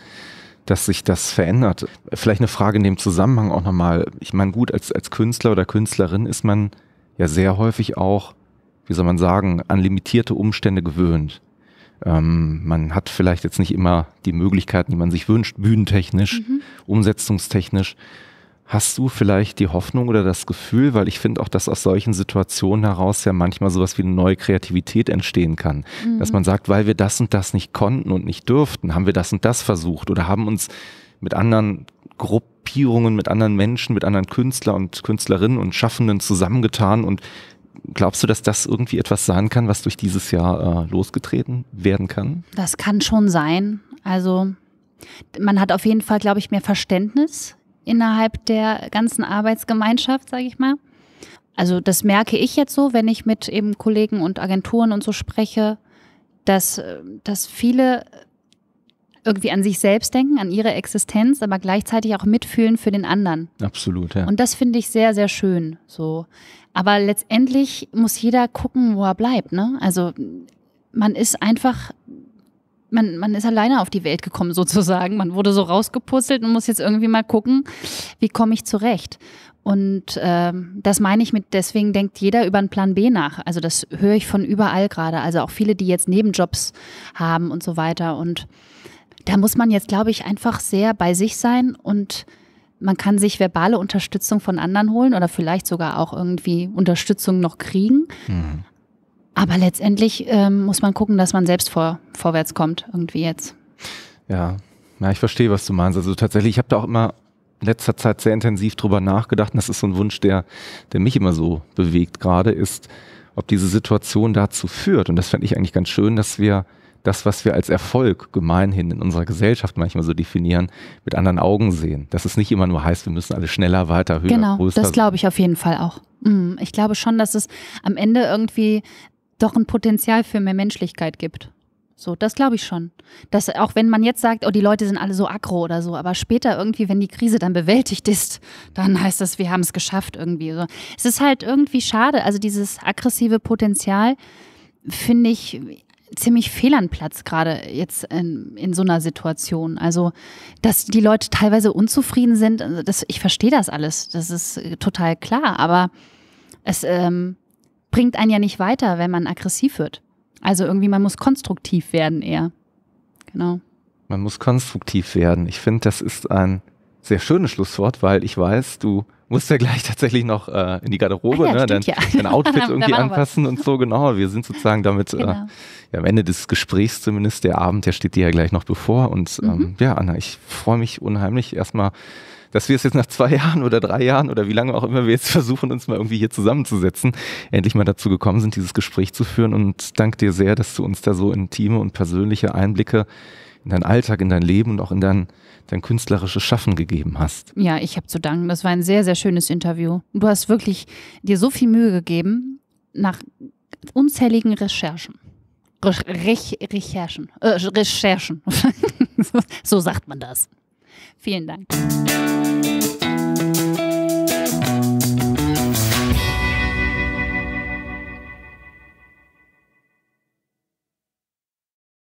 Speaker 1: dass sich das verändert. Vielleicht eine Frage in dem Zusammenhang auch nochmal. Ich meine, gut, als, als Künstler oder Künstlerin ist man ja sehr häufig auch, wie soll man sagen, an limitierte Umstände gewöhnt. Ähm, man hat vielleicht jetzt nicht immer die Möglichkeiten, die man sich wünscht, bühnentechnisch, mhm. umsetzungstechnisch. Hast du vielleicht die Hoffnung oder das Gefühl, weil ich finde auch, dass aus solchen Situationen heraus ja manchmal sowas wie eine neue Kreativität entstehen kann, mhm. dass man sagt, weil wir das und das nicht konnten und nicht dürften, haben wir das und das versucht oder haben uns mit anderen Gruppierungen, mit anderen Menschen, mit anderen Künstler und Künstlerinnen und Schaffenden zusammengetan und Glaubst du, dass das irgendwie etwas sein kann, was durch dieses Jahr äh, losgetreten werden kann?
Speaker 2: Das kann schon sein. Also man hat auf jeden Fall, glaube ich, mehr Verständnis innerhalb der ganzen Arbeitsgemeinschaft, sage ich mal. Also das merke ich jetzt so, wenn ich mit eben Kollegen und Agenturen und so spreche, dass, äh, dass viele irgendwie an sich selbst denken, an ihre Existenz, aber gleichzeitig auch mitfühlen für den anderen.
Speaker 1: Absolut, ja. Und
Speaker 2: das finde ich sehr, sehr schön. So. Aber letztendlich muss jeder gucken, wo er bleibt. Ne? Also man ist einfach man, man ist alleine auf die Welt gekommen sozusagen. Man wurde so rausgepuzzelt und muss jetzt irgendwie mal gucken, wie komme ich zurecht. Und äh, das meine ich mit, deswegen denkt jeder über einen Plan B nach. Also das höre ich von überall gerade. Also auch viele, die jetzt Nebenjobs haben und so weiter. Und da muss man jetzt, glaube ich, einfach sehr bei sich sein und man kann sich verbale Unterstützung von anderen holen oder vielleicht sogar auch irgendwie Unterstützung noch kriegen. Mhm. Aber letztendlich ähm, muss man gucken, dass man selbst vor, vorwärts kommt, irgendwie jetzt.
Speaker 1: Ja, ja, ich verstehe, was du meinst. Also tatsächlich, ich habe da auch immer in letzter Zeit sehr intensiv drüber nachgedacht. Und das ist so ein Wunsch, der, der mich immer so bewegt gerade, ist, ob diese Situation dazu führt. Und das fände ich eigentlich ganz schön, dass wir das, was wir als Erfolg gemeinhin in unserer Gesellschaft manchmal so definieren, mit anderen Augen sehen. Dass es nicht immer nur heißt, wir müssen alle schneller, weiter, höher, genau, größer. Genau, das glaube
Speaker 2: ich auf jeden Fall auch. Mm, ich glaube schon, dass es am Ende irgendwie doch ein Potenzial für mehr Menschlichkeit gibt. So, das glaube ich schon. Dass auch wenn man jetzt sagt, oh, die Leute sind alle so aggro oder so, aber später irgendwie, wenn die Krise dann bewältigt ist, dann heißt das, wir haben es geschafft irgendwie. So. Es ist halt irgendwie schade. Also dieses aggressive Potenzial finde ich ziemlich fehl an Platz, gerade jetzt in, in so einer Situation. Also, dass die Leute teilweise unzufrieden sind, das, ich verstehe das alles. Das ist total klar. Aber es ähm, bringt einen ja nicht weiter, wenn man aggressiv wird. Also irgendwie, man muss konstruktiv werden eher. Genau.
Speaker 1: Man muss konstruktiv werden. Ich finde, das ist ein sehr schönes Schlusswort, weil ich weiß, du musst ja gleich tatsächlich noch äh, in die Garderobe, ah, ja, ne? Dein, ja. dein, Outfit irgendwie anpassen und so, genau. Wir sind sozusagen damit äh, genau. äh, ja, am Ende des Gesprächs zumindest. Der Abend, der steht dir ja gleich noch bevor. Und mhm. ähm, ja, Anna, ich freue mich unheimlich erstmal dass wir es jetzt nach zwei Jahren oder drei Jahren oder wie lange auch immer wir jetzt versuchen, uns mal irgendwie hier zusammenzusetzen, endlich mal dazu gekommen sind, dieses Gespräch zu führen. Und danke dir sehr, dass du uns da so intime und persönliche Einblicke in deinen Alltag, in dein Leben und auch in dein, dein künstlerisches Schaffen gegeben hast.
Speaker 2: Ja, ich habe zu danken. Das war ein sehr, sehr schönes Interview. Du hast wirklich dir so viel Mühe gegeben nach unzähligen Recherchen. Recherchen. Äh, Recherchen. so sagt man das. Vielen Dank.